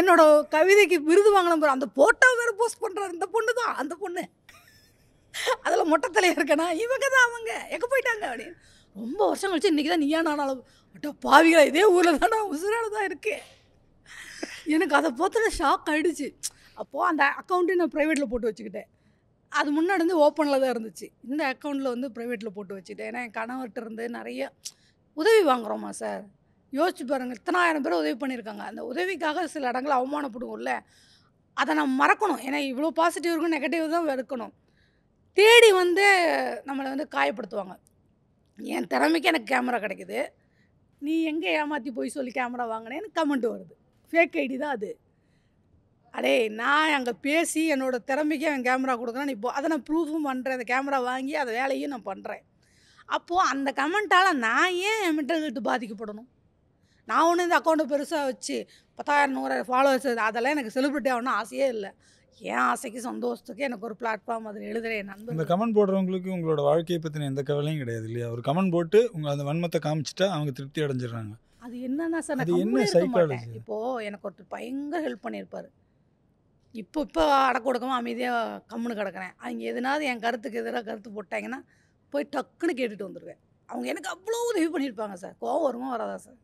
என்னோட கவிதைக்கு விருது வாங்கின அந்த போட்டோ வேறு போஸ்ட் பண்ணுறாரு இந்த பொண்ணு தான் அந்த பொண்ணு அதில் மொட்டத்தலையாக இருக்கனா இவங்க தான் அவங்க எங்கே போயிட்டாங்க அப்படின்னு ரொம்ப வருஷம் கழிச்சு இன்றைக்கி தான் நீயா அளவு அட்டோ பாவிகளா இதே ஊரில் தான் நான் தான் இருக்கு எனக்கு அதை பார்த்துல ஷாக் ஆகிடுச்சு அப்போது அந்த அக்கௌண்ட்டு நான் ப்ரைவேட்டில் போட்டு வச்சுக்கிட்டேன் அது முன்னாடி வந்து ஓப்பனில் தான் இருந்துச்சு இந்த அக்கௌண்ட்டில் வந்து ப்ரைவேட்டில் போட்டு வச்சுட்டேன் ஏன்னா என் கணவர்கிட்ட இருந்து நிறைய உதவி வாங்குகிறோமா சார் யோசிச்சு பாருங்கள் இத்தனாயிரம் பேர் உதவி பண்ணியிருக்காங்க அந்த உதவிக்காக சில இடங்களில் அவமானப்படுவோம்ல அதை நான் மறக்கணும் ஏன்னா இவ்வளோ பாசிட்டிவ் இருக்கும் நெகட்டிவ் தான் வெறுக்கணும் தேடி வந்து நம்மளை வந்து காயப்படுத்துவாங்க என் திறமைக்கு எனக்கு கேமரா கிடைக்குது நீ எங்கே ஏமாற்றி போய் சொல்லி கேமரா வாங்கினேன்னு கமெண்ட் வருது ஃபேக் ஐடி தான் அது அடே நான் அங்கே பேசி என்னோடய திறமைக்கு அவன் கேமரா கொடுக்குறேன் இப்போ அதை நான் ப்ரூஃபும் பண்ணுறேன் அந்த கேமரா வாங்கி அதை வேலையும் நான் பண்ணுறேன் அப்போது அந்த கமெண்ட்டால் நான் ஏன் என் மென்டல் ஹெல்த் பாதிக்கப்படணும் நான் ஒன்று இந்த அக்கௌண்ட்டை பெருசாக வச்சு பத்தாயிரம் நூறாயிரம் ஃபாலோவர்ஸ் அதெல்லாம் எனக்கு செலிப்ரிட்டி ஆகணும்னு ஆசையே இல்லை என் ஆசைக்கு சந்தோஷத்துக்கு எனக்கு ஒரு பிளாட்ஃபார்ம் அதில் எழுதுறேன் என் நண்பர் இந்த கமெண்ட் போடுறவங்களுக்கு உங்களோட வாழ்க்கையை பற்றின எந்த கவலையும் கிடையாது இல்லையா ஒரு கமெண்ட் போட்டு உங்க அந்த வன்மத்தை காமிச்சிட்டா அவங்க திருப்தி அடைஞ்சிடுறாங்க அது என்னன்னா சார் அது என்ன சைக்காலஜி இப்போது எனக்கு ஒருத்தர் பயங்கர ஹெல்ப் பண்ணியிருப்பாரு இப்போ இப்போ அடக்க ஒடுக்கமாக அமைதியாக கம்முன்னு கிடக்கிறேன் அவங்க எதுனாவது என் கருத்துக்கு எதிராக கருத்து போட்டாங்கன்னா போய் டக்குன்னு கேட்டுட்டு வந்துடுவேன் அவங்க எனக்கு அவ்வளோ உதவி பண்ணியிருப்பாங்க சார் கோவம் வருமா வராதா சார்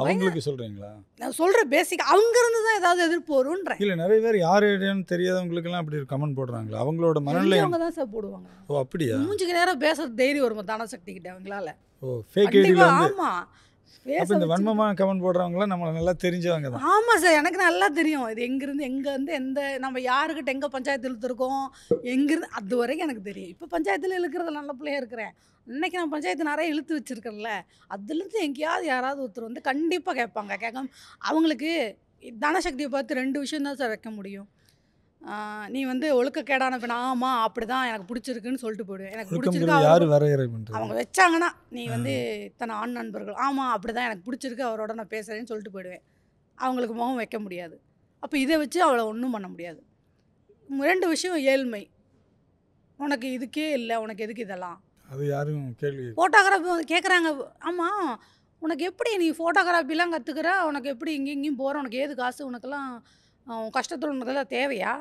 அவங்களுக்கு சொல்கிறீங்களா நான் சொல்கிற பேசிக் அவங்க இருந்து தான் ஏதாவது எதிர்ப்பு வரும்ன்றேன் இல்லை நிறைய பேர் யார் ஏரியான்னு தெரியாதவங்களுக்குலாம் அப்படி கமெண்ட் போடுறாங்களா அவங்களோட மனநிலை அவங்க தான் சார் போடுவாங்க ஓ அப்படியா மூஞ்சுக்கு நேரம் பேச தைரியம் வருமா தான சக்தி கிட்ட அவங்களால ஓ ஃபேக் ஐடியில் ஆமாம் அப்போ இந்த வன்மமாக கமெண்ட் போடுறவங்களாம் நம்மளை நல்லா தெரிஞ்சவங்க தான் ஆமாம் சார் எனக்கு நல்லா தெரியும் இது எங்கேருந்து எங்கேருந்து எந்த நம்ம யாருக்கிட்ட எங்கே பஞ்சாயத்து இழுத்துருக்கோம் எங்கேருந்து அது வரைக்கும் எனக்கு தெரியும் இப்போ பஞ்சாயத்தில் இழுக்கிறது நல்ல பிள்ளையாக இருக்கிறேன் இன்னைக்கு நான் பஞ்சாயத்து நிறைய இழுத்து வச்சுருக்கேன்ல அதுலேருந்து எங்கேயாவது யாராவது ஒருத்தர் வந்து கண்டிப்பாக கேட்பாங்க கேட்காம அவங்களுக்கு தனசக்தியை பார்த்து ரெண்டு விஷயம் தான் சார் வைக்க முடியும் நீ வந்து ஒழுக்க கேடான பெண் ஆமாம் அப்படிதான் எனக்கு பிடிச்சிருக்குன்னு சொல்லிட்டு போயிடுவேன் எனக்கு யாரு யார் பண்ணுறது அவங்க வச்சாங்கன்னா நீ வந்து இத்தனை ஆண் நண்பர்கள் ஆமாம் அப்படி தான் எனக்கு பிடிச்சிருக்கு அவரோட நான் பேசுகிறேன்னு சொல்லிட்டு போயிடுவேன் அவங்களுக்கு முகம் வைக்க முடியாது அப்போ இதை வச்சு அவளை ஒன்றும் பண்ண முடியாது ரெண்டு விஷயம் ஏழ்மை உனக்கு இதுக்கே இல்லை உனக்கு எதுக்கு இதெல்லாம் அது யாரும் கேள்வி ஃபோட்டோகிராஃபி கேட்குறாங்க ஆமாம் உனக்கு எப்படி நீ ஃபோட்டோகிராஃபிலாம் கற்றுக்குற உனக்கு எப்படி இங்கேயும் இங்கேயும் போகிற உனக்கு ஏது காசு உனக்கெல்லாம் அவன் கஷ்டத்தில் உனக்கு தேவையா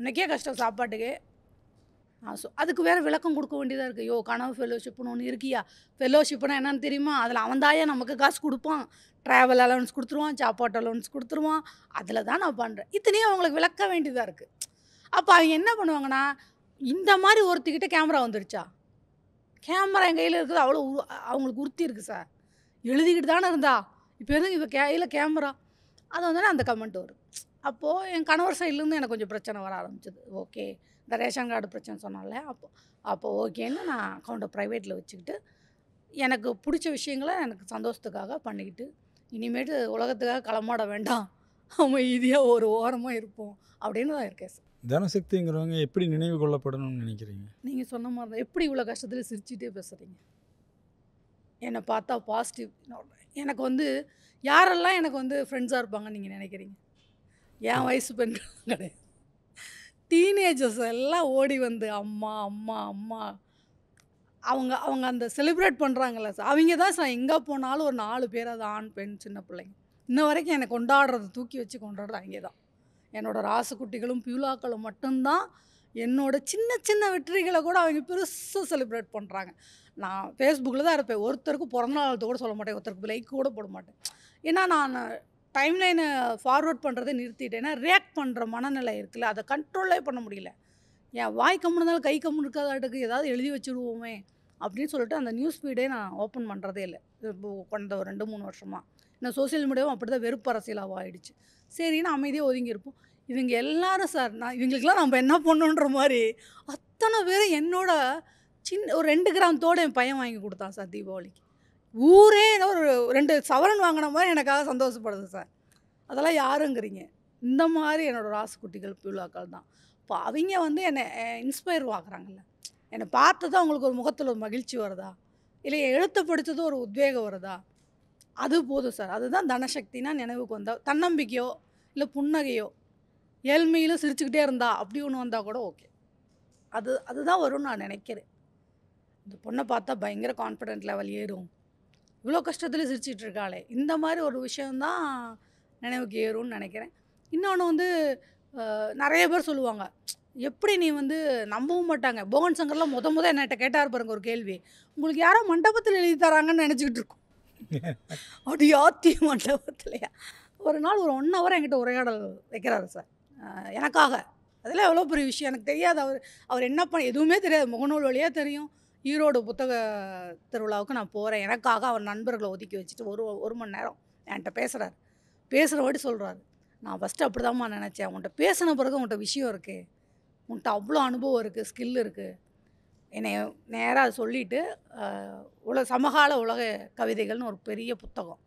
உனக்கே கஷ்டம் சாப்பாட்டுக்கு ஸோ அதுக்கு வேறு விளக்கம் கொடுக்க வேண்டியதாக இருக்குது யோ கனவு ஃபெலோஷிப்னு ஒன்று இருக்கியா ஃபெலோஷிப்னா என்னன்னு தெரியுமா அதில் அவன் தாயே நமக்கு காசு கொடுப்பான் ட்ராவல் அலவன்ஸ் கொடுத்துருவான் சாப்பாட்டு அலவன்ஸ் கொடுத்துருவான் அதில் தான் நான் பண்ணுறேன் இத்தனையும் அவங்களுக்கு விளக்க வேண்டியதாக இருக்குது அப்போ அவங்க என்ன பண்ணுவாங்கன்னா இந்த மாதிரி ஒருத்திக்கிட்ட கேமரா வந்துருச்சா கேமரா என் கையில் இருக்குது அவ்வளோ அவங்களுக்கு உறுத்தி இருக்குது சார் எழுதிக்கிட்டு தானே இருந்தா இப்போ எதுவும் இப்போ கையில் கேமரா அது வந்தோடனே அந்த கமெண்ட் வரும் அப்போது என் கணவர் சைட்லேருந்து எனக்கு கொஞ்சம் பிரச்சனை வர ஆரம்பிச்சிது ஓகே இந்த ரேஷன் கார்டு பிரச்சனை சொன்னால அப்போ அப்போ ஓகேன்னு நான் அக்கௌண்ட்டை ப்ரைவேட்டில் வச்சுக்கிட்டு எனக்கு பிடிச்ச விஷயங்களை எனக்கு சந்தோஷத்துக்காக பண்ணிக்கிட்டு இனிமேட்டு உலகத்துக்காக களமாட வேண்டாம் அமைதியாக ஒரு ஓரமாக இருப்போம் அப்படின்னு தான் இருக்கேன் சார் தனசக்திங்கிறவங்க எப்படி நினைவு கொள்ளப்படணும்னு நினைக்கிறீங்க நீங்கள் சொன்ன மாதிரி தான் எப்படி இவ்வளோ கஷ்டத்தில் சிரிச்சுட்டே பேசுகிறீங்க என்னை பார்த்தா பாசிட்டிவ் எனக்கு வந்து யாரெல்லாம் எனக்கு வந்து ஃப்ரெண்ட்ஸாக இருப்பாங்கன்னு நீங்கள் நினைக்கிறீங்க என் வயசு பெண்கள் கிடையாது டீனேஜர்ஸ் எல்லாம் ஓடி வந்து அம்மா அம்மா அம்மா அவங்க அவங்க அந்த செலிப்ரேட் பண்ணுறாங்கல்ல சார் அவங்க தான் சார் எங்கே போனாலும் ஒரு நாலு பேர் அது ஆண் பெண் சின்ன பிள்ளைங்க இன்ன வரைக்கும் என்னை கொண்டாடுறதை தூக்கி வச்சு கொண்டாடுறது அங்கே தான் என்னோடய ராசுக்குட்டிகளும் பியூலாக்களும் மட்டும்தான் என்னோடய சின்ன சின்ன வெற்றிகளை கூட அவங்க பெருசாக செலிப்ரேட் பண்ணுறாங்க நான் ஃபேஸ்புக்கில் தான் இருப்பேன் ஒருத்தருக்கும் பிறந்தநாளத்தை கூட சொல்ல மாட்டேன் ஒருத்தருக்கு லைக் கூட போட மாட்டேன் ஏன்னா நான் டைம்லைனை ஃபார்வர்ட் பண்ணுறதை நிறுத்திட்டேன்னா ரியாக்ட் பண்ணுற மனநிலை இருக்குல்ல அதை கண்ட்ரோலே பண்ண முடியல என் வாய் இருந்தாலும் கை கம்மு இருக்காதாட்டுக்கு ஏதாவது எழுதி வச்சுருவோமே அப்படின்னு சொல்லிட்டு அந்த நியூஸ் ஃபீடே நான் ஓப்பன் பண்ணுறதே இல்லை இப்போ கொண்ட ஒரு ரெண்டு மூணு வருஷமாக நான் சோசியல் மீடியாவும் அப்படி தான் வெறுப்பு அரசியலாக ஆகிடுச்சு சரின்னு அமைதியாக ஒதுங்கியிருப்போம் இவங்க எல்லாரும் சார் நான் இவங்களுக்கெல்லாம் நம்ம என்ன பண்ணணுன்ற மாதிரி அத்தனை பேரும் என்னோட சின்ன ஒரு ரெண்டு கிராம் தோடு என் பையன் வாங்கி கொடுத்தான் சார் தீபாவளிக்கு ஊரே ஒரு ரெண்டு சவரன் வாங்கின மாதிரி எனக்காக சந்தோஷப்படுது சார் அதெல்லாம் யாருங்கிறீங்க இந்த மாதிரி என்னோடய குட்டிகள் பிள்ளாக்கள் தான் இப்போ அவங்க வந்து என்னை இன்ஸ்பயர் ஆகுறாங்கல்ல என்னை பார்த்து தான் அவங்களுக்கு ஒரு முகத்தில் ஒரு மகிழ்ச்சி வருதா இல்லை எழுத்து படித்தது ஒரு உத்வேகம் வருதா அது போதும் சார் அதுதான் தனசக்தினா நினைவுக்கு வந்தால் தன்னம்பிக்கையோ இல்லை புன்னகையோ ஏழ்மையிலும் சிரிச்சுக்கிட்டே இருந்தா அப்படி ஒன்று வந்தால் கூட ஓகே அது அதுதான் வரும்னு நான் நினைக்கிறேன் இந்த பொண்ணை பார்த்தா பயங்கர கான்ஃபிடென்ட் லெவல் ஏறும் இவ்வளோ கஷ்டத்தில் சிரிச்சிட்டு இருக்காளே இந்த மாதிரி ஒரு விஷயந்தான் நினைவுக்கு ஏறும்னு நினைக்கிறேன் இன்னொன்று வந்து நிறைய பேர் சொல்லுவாங்க எப்படி நீ வந்து நம்பவும் மாட்டாங்க போகன் சங்கர்லாம் முத முத என்னட்ட கேட்டார் பாருங்க ஒரு கேள்வி உங்களுக்கு யாரோ மண்டபத்தில் எழுதி தராங்கன்னு நினச்சிக்கிட்டு இருக்கோம் [laughs] அப்படி யாத்தி மண்டபத்துலையா ஒரு நாள் ஒரு ஒன் ஹவர் என்கிட்ட உரையாடல் வைக்கிறாரு சார் எனக்காக அதெல்லாம் எவ்வளோ பெரிய விஷயம் எனக்கு தெரியாது அவர் அவர் என்ன பண்ண எதுவுமே தெரியாது முகநூல் வழியாக தெரியும் ஈரோடு புத்தக திருவிழாவுக்கு நான் போகிறேன் எனக்காக அவர் நண்பர்களை ஒதுக்கி வச்சுட்டு ஒரு ஒரு மணி நேரம் என்கிட்ட பேசுகிறார் பேசுகிறவாடி சொல்கிறாரு நான் ஃபஸ்ட்டு அப்படி தான்மா நினச்சேன் உன்கிட்ட பேசின பிறகு உன்கிட்ட விஷயம் இருக்குது உன்கிட்ட அவ்வளோ அனுபவம் இருக்குது ஸ்கில் இருக்குது என்னை நேராக சொல்லிவிட்டு உலக சமகால உலக கவிதைகள்னு ஒரு பெரிய புத்தகம்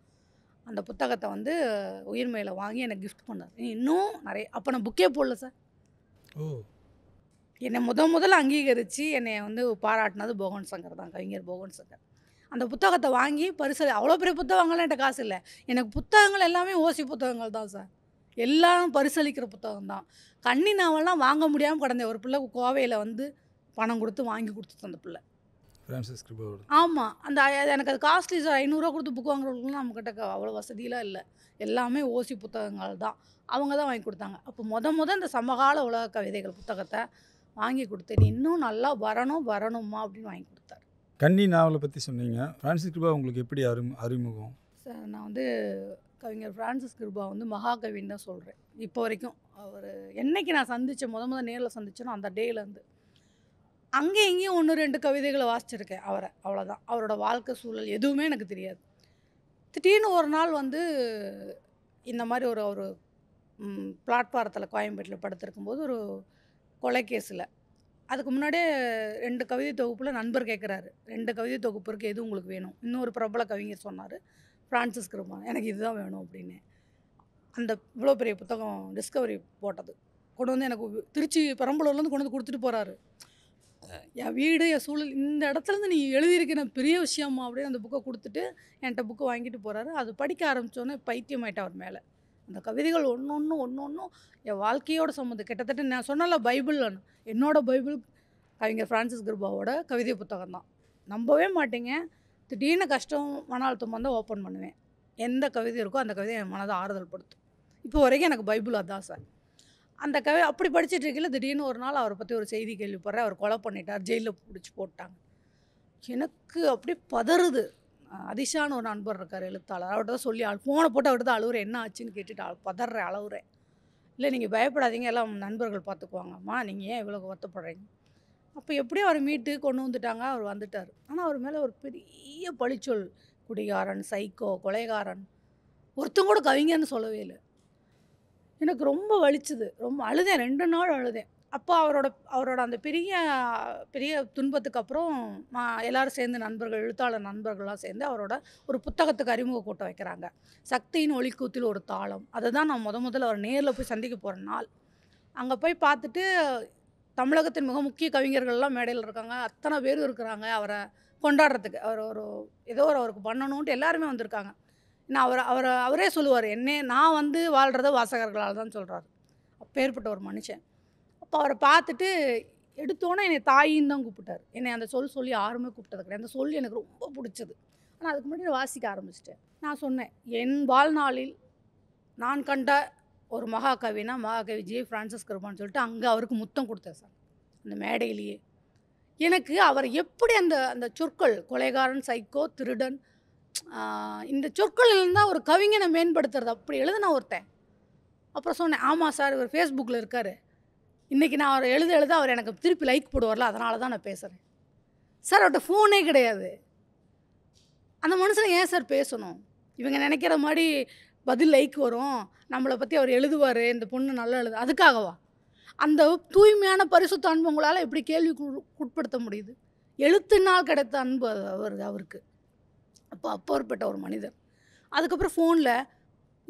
அந்த புத்தகத்தை வந்து உயிர்மையில் வாங்கி எனக்கு கிஃப்ட் பண்ணார் இன்னும் நிறைய அப்போ நான் புக்கே போடல சார் ஓ என்னை முத முதல்ல அங்கீகரித்து என்னை வந்து பாராட்டினது போகன் சங்கர் தான் கவிஞர் போகன் சங்கர் அந்த புத்தகத்தை வாங்கி பரிசல் அவ்வளோ பெரிய புத்தகங்கள்லாம் என்கிட்ட காசு இல்லை எனக்கு புத்தகங்கள் எல்லாமே ஓசி புத்தகங்கள் தான் சார் எல்லாம் பரிசளிக்கிற புத்தகம் தான் கண்ணி நாவெல்லாம் வாங்க முடியாமல் கடந்த ஒரு பிள்ளை கோவையில் வந்து பணம் கொடுத்து வாங்கி கொடுத்துட்டு அந்த பிள்ளை ஆமாம் அந்த எனக்கு அது காஸ்ட்லி சார் ஐநூறுரூவா கொடுத்து புக் வாங்குறவங்களுக்குலாம் நம்மக்கிட்ட அவ்வளோ வசதியெலாம் இல்லை எல்லாமே ஓசி புத்தகங்கள் தான் அவங்க தான் வாங்கி கொடுத்தாங்க அப்போ மொத மொதல் இந்த சமகால உலக கவிதைகள் புத்தகத்தை வாங்கி கொடுத்தேன் இன்னும் நல்லா வரணும் வரணுமா அப்படின்னு வாங்கி கொடுத்தாரு கன்னி நாவலை பற்றி சொன்னீங்க ஃப்ரான்சிஸ் கிருபா உங்களுக்கு எப்படி அறிமு அறிமுகம் சார் நான் வந்து கவிஞர் ஃப்ரான்சிஸ் கிருபா வந்து மகாகவின்னு தான் சொல்கிறேன் இப்போ வரைக்கும் அவர் என்றைக்கு நான் சந்தித்தேன் முத முத நேரில் சந்தித்தனோ அந்த டேலேருந்து அங்கே எங்கேயும் ஒன்று ரெண்டு கவிதைகளை வாசிச்சிருக்கேன் அவரை அவ்வளோதான் அவரோட வாழ்க்கை சூழல் எதுவுமே எனக்கு தெரியாது திடீர்னு ஒரு நாள் வந்து இந்த மாதிரி ஒரு ஒரு பிளாட்ஃபாரத்தில் கோயம்பேட்டில் படுத்திருக்கும்போது ஒரு கொலை கேஸில் அதுக்கு முன்னாடியே ரெண்டு கவிதை தொகுப்பில் நண்பர் கேட்குறாரு ரெண்டு கவிதை தொகுப்பு இருக்குது எது உங்களுக்கு வேணும் இன்னொரு பிரபல கவிஞர் சொன்னார் ஃப்ரான்சிஸ் கிருப்பான் எனக்கு இதுதான் வேணும் அப்படின்னு அந்த இவ்வளோ பெரிய புத்தகம் டிஸ்கவரி போட்டது கொண்டு வந்து எனக்கு திருச்சி பெரம்பலூர்லேருந்து கொண்டு வந்து கொடுத்துட்டு போகிறாரு என் வீடு என் சூழல் இந்த இடத்துலேருந்து நீ எழுதியிருக்கிற பெரிய விஷயமா அப்படின்னு அந்த புக்கை கொடுத்துட்டு என்கிட்ட புக்கு வாங்கிட்டு போகிறாரு அது படிக்க ஆரம்பித்தோன்னே பைத்தியம் ஆகிட்டேன் அவர் மேலே இந்த கவிதைகள் ஒன்று ஒன்று ஒன்று ஒன்றும் என் வாழ்க்கையோட சம்மந்தம் கிட்டத்தட்ட நான் சொன்னால பைபிள் என்னோடய பைபிள் கவிஞர் ஃப்ரான்சிஸ் கிருபாவோட கவிதை புத்தகம் தான் நம்பவே மாட்டேங்க திடீர்னு கஷ்டம் மன அழுத்தம் வந்தால் ஓப்பன் பண்ணுவேன் எந்த கவிதை இருக்கோ அந்த கவிதை என் மனதை ஆறுதல் படுத்தும் இப்போ வரைக்கும் எனக்கு பைபிள் அதான் சார் அந்த கவி அப்படி படிச்சுட்டு இருக்கல திடீர்னு ஒரு நாள் அவரை பற்றி ஒரு செய்தி கேள்விப்படுறேன் அவர் கொலை பண்ணிட்டார் ஜெயிலில் பிடிச்சி போட்டாங்க எனக்கு அப்படி பதறுது அதிஷான்னு ஒரு நண்பர் இருக்கார் எழுத்தாளர் அவர்கிட்ட தான் சொல்லி ஆள் ஃபோனை போட்டு அவர்கிட்ட தான் அழுவுற என்ன ஆச்சுன்னு கேட்டுட்டு பதற அளவுறேன் இல்லை நீங்கள் பயப்படாதீங்க எல்லாம் நண்பர்கள் பார்த்துக்குவாங்கம்மா நீங்கள் ஏன் இவ்வளோ வருத்தப்படுறீங்க அப்போ எப்படியும் அவர் மீட்டு கொண்டு வந்துட்டாங்க அவர் வந்துட்டார் ஆனால் அவர் மேலே ஒரு பெரிய பழிச்சொல் குடிகாரன் சைக்கோ கொலைகாரன் ஒருத்தங்க கூட கவிஞர்னு சொல்லவே இல்லை எனக்கு ரொம்ப வலிச்சுது ரொம்ப அழுதேன் ரெண்டு நாள் அழுதேன் அப்போ அவரோட அவரோட அந்த பெரிய பெரிய துன்பத்துக்கு அப்புறம் எல்லாரும் சேர்ந்து நண்பர்கள் எழுத்தாளர் நண்பர்கள்லாம் சேர்ந்து அவரோட ஒரு புத்தகத்துக்கு அறிமுக கூட்டம் வைக்கிறாங்க சக்தியின் ஒளிக்கூத்தில் ஒரு தாளம் அதை தான் நான் முத முதல்ல அவர் நேரில் போய் சந்திக்க போகிற நாள் அங்கே போய் பார்த்துட்டு தமிழகத்தின் மிக முக்கிய கவிஞர்கள்லாம் மேடையில் இருக்காங்க அத்தனை பேரும் இருக்கிறாங்க அவரை கொண்டாடுறதுக்கு அவர் ஒரு ஏதோ ஒரு அவருக்கு பண்ணணும்ட்டு எல்லாருமே வந்திருக்காங்க நான் அவர் அவர் அவரே சொல்லுவார் என்னே நான் வந்து வாழ்கிறத வாசகர்களால் தான் சொல்கிறார் அப்பேற்பட்ட ஒரு மனுஷன் அப்போ அவரை பார்த்துட்டு எடுத்தோன்னே என்னை தாயின்னு தான் கூப்பிட்டார் என்னை அந்த சொல் சொல்லி யாருமே கூப்பிட்டது கிடையாது அந்த சொல் எனக்கு ரொம்ப பிடிச்சது ஆனால் அதுக்கு முன்னாடி வாசிக்க ஆரம்பிச்சிட்டேன் நான் சொன்னேன் என் வாழ்நாளில் நான் கண்ட ஒரு மகாகவினா மகாகவி ஜே ஃப்ரான்சிஸ் கருமான்னு சொல்லிட்டு அங்கே அவருக்கு முத்தம் கொடுத்தேன் சார் அந்த மேடையிலேயே எனக்கு அவர் எப்படி அந்த அந்த சொற்கள் கொலைகாரன் சைக்கோ திருடன் இந்த சொற்கள் இருந்தால் ஒரு கவிஞனை மேம்படுத்துறது அப்படி எழுதுன ஒருத்தன் அப்புறம் சொன்னேன் ஆமாம் சார் இவர் ஃபேஸ்புக்கில் இருக்கார் இன்றைக்கி நான் அவர் எழுத எழுத அவர் எனக்கு திருப்பி லைக் போடுவார்ல அதனால தான் நான் பேசுகிறேன் சார் அவர்கிட்ட ஃபோனே கிடையாது அந்த மனுஷன் ஏன் சார் பேசணும் இவங்க நினைக்கிற மாதிரி பதில் லைக் வரும் நம்மளை பற்றி அவர் எழுதுவார் இந்த பொண்ணு நல்லா எழுது அதுக்காகவா அந்த தூய்மையான பரிசுத்த அன்பு உங்களால் எப்படி கேள்விக்கு உட்படுத்த முடியுது எழுத்துனால் கிடைத்த அன்பு அவர் அவருக்கு அப்போ அப்பாற்பட்ட ஒரு மனிதர் அதுக்கப்புறம் ஃபோனில்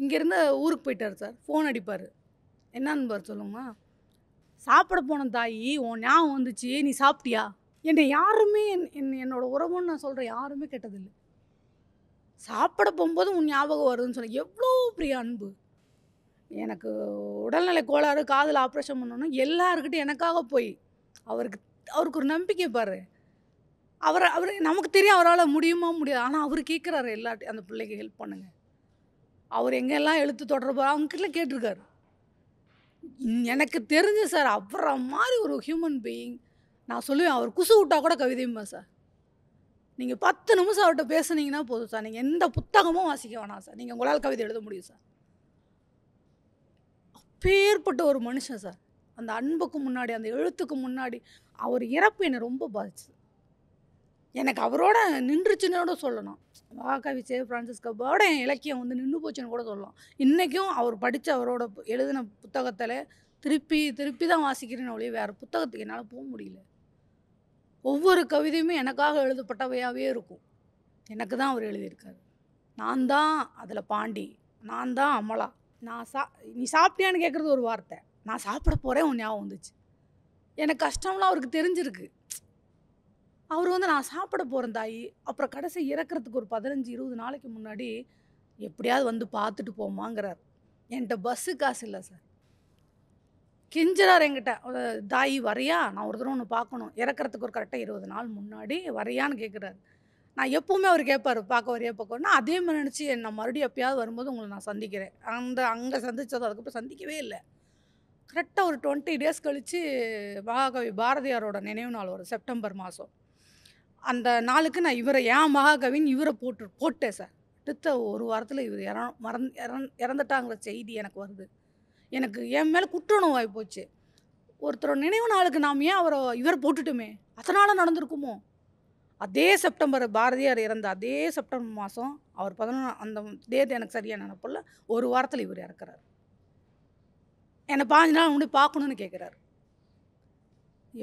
இங்கேருந்து ஊருக்கு போயிட்டார் சார் ஃபோன் அடிப்பார் என்ன அன்பார் சொல்லுங்கம்மா சாப்பிட போன தாயி உன் ஞாபகம் வந்துச்சு நீ சாப்பிட்டியா என்னை யாருமே என் என்னோடய உறவுன்னு நான் சொல்கிறேன் யாருமே கெட்டதில்லை சாப்பிட போகும்போது உன் ஞாபகம் வருதுன்னு சொல்ல எவ்வளோ பெரிய அன்பு எனக்கு உடல்நிலை கோளாறு காதில் ஆப்ரேஷன் பண்ணணும் எல்லாருக்கிட்டும் எனக்காக போய் அவருக்கு அவருக்கு ஒரு நம்பிக்கை பாரு அவர் அவர் நமக்கு தெரியும் அவரால் முடியுமா முடியாது ஆனால் அவர் கேட்குறாரு எல்லா அந்த பிள்ளைக்கு ஹெல்ப் பண்ணுங்க அவர் எங்கெல்லாம் எழுத்து அவங்க அவங்ககிட்ட கேட்டிருக்காரு எனக்கு தெரிஞ்ச சார் அவரை மாதிரி ஒரு ஹியூமன் பீயிங் நான் சொல்லுவேன் அவர் குசு விட்டா கூட கவிதையுமா சார் நீங்கள் பத்து நிமிஷம் அவர்கிட்ட பேசுனீங்கன்னா போதும் சார் நீங்கள் எந்த புத்தகமும் வாசிக்க வேணாம் சார் நீங்கள் உங்களால் கவிதை எழுத முடியும் சார் அப்பேற்பட்ட ஒரு மனுஷன் சார் அந்த அன்புக்கு முன்னாடி அந்த எழுத்துக்கு முன்னாடி அவர் இறப்பு என்னை ரொம்ப பாதிச்சு எனக்கு அவரோட நின்றுச்சுன்னோட சொல்லணும் வாகவி சேவ் பிரான்சிஸ் கபோட என் இலக்கியம் வந்து நின்று போச்சுன்னு கூட சொல்லலாம் இன்றைக்கும் அவர் படித்த அவரோட எழுதின புத்தகத்தில் திருப்பி திருப்பி தான் வாசிக்கிறேன்னு ஒழிய வேறு புத்தகத்துக்கு என்னால் போக முடியல ஒவ்வொரு கவிதையுமே எனக்காக எழுதப்பட்டவையாகவே இருக்கும் எனக்கு தான் அவர் எழுதியிருக்காரு நான் தான் அதில் பாண்டி நான் தான் அமலா நான் சா நீ சாப்பிட்டியான்னு கேட்குறது ஒரு வார்த்தை நான் சாப்பிட போகிறேன் உன் ஞாபகம் வந்துச்சு எனக்கு கஷ்டம்லாம் அவருக்கு தெரிஞ்சிருக்கு அவர் வந்து நான் சாப்பிட போகிறேன் தாயி அப்புறம் கடைசி இறக்கிறதுக்கு ஒரு பதினஞ்சு இருபது நாளைக்கு முன்னாடி எப்படியாவது வந்து பார்த்துட்டு போமாங்கிறார் என்கிட்ட பஸ்ஸு காசு இல்லை சார் கெஞ்சுறார் என்கிட்ட தாயி வரையா நான் ஒரு தடவை ஒன்று பார்க்கணும் இறக்கிறதுக்கு ஒரு கரெக்டாக இருபது நாள் முன்னாடி வரையான்னு கேட்குறாரு நான் எப்போவுமே அவர் கேட்பார் பார்க்க வரையா பார்க்கணும்னா அதே மாதிரி நினச்சி நான் மறுபடியும் எப்பயாவது வரும்போது உங்களை நான் சந்திக்கிறேன் அந்த அங்கே சந்தித்தது அதுக்கப்புறம் சந்திக்கவே இல்லை கரெக்டாக ஒரு டுவெண்ட்டி டேஸ் கழித்து மகாகவி பாரதியாரோட நினைவு நாள் வரும் செப்டம்பர் மாதம் அந்த நாளுக்கு நான் இவரை ஏன் மகாகவின்னு இவரை போட்டு போட்டேன் சார் அடுத்த ஒரு வாரத்தில் இவர் இறந் மறந் இறந் இறந்துட்டாங்கிற செய்தி எனக்கு வருது எனக்கு என் மேலே குற்றணும் நோய் போச்சு நினைவு நாளுக்கு நாம் ஏன் அவரை இவரை போட்டுட்டுமே அதனால் நடந்திருக்குமோ அதே செப்டம்பர் பாரதியார் இறந்த அதே செப்டம்பர் மாதம் அவர் பதினொன்று அந்த தேதி எனக்கு சரியாக நினப்பில்ல ஒரு வாரத்தில் இவர் இறக்குறாரு என்னை பாஞ்சு நாள் முன்னாடி பார்க்கணுன்னு கேட்குறாரு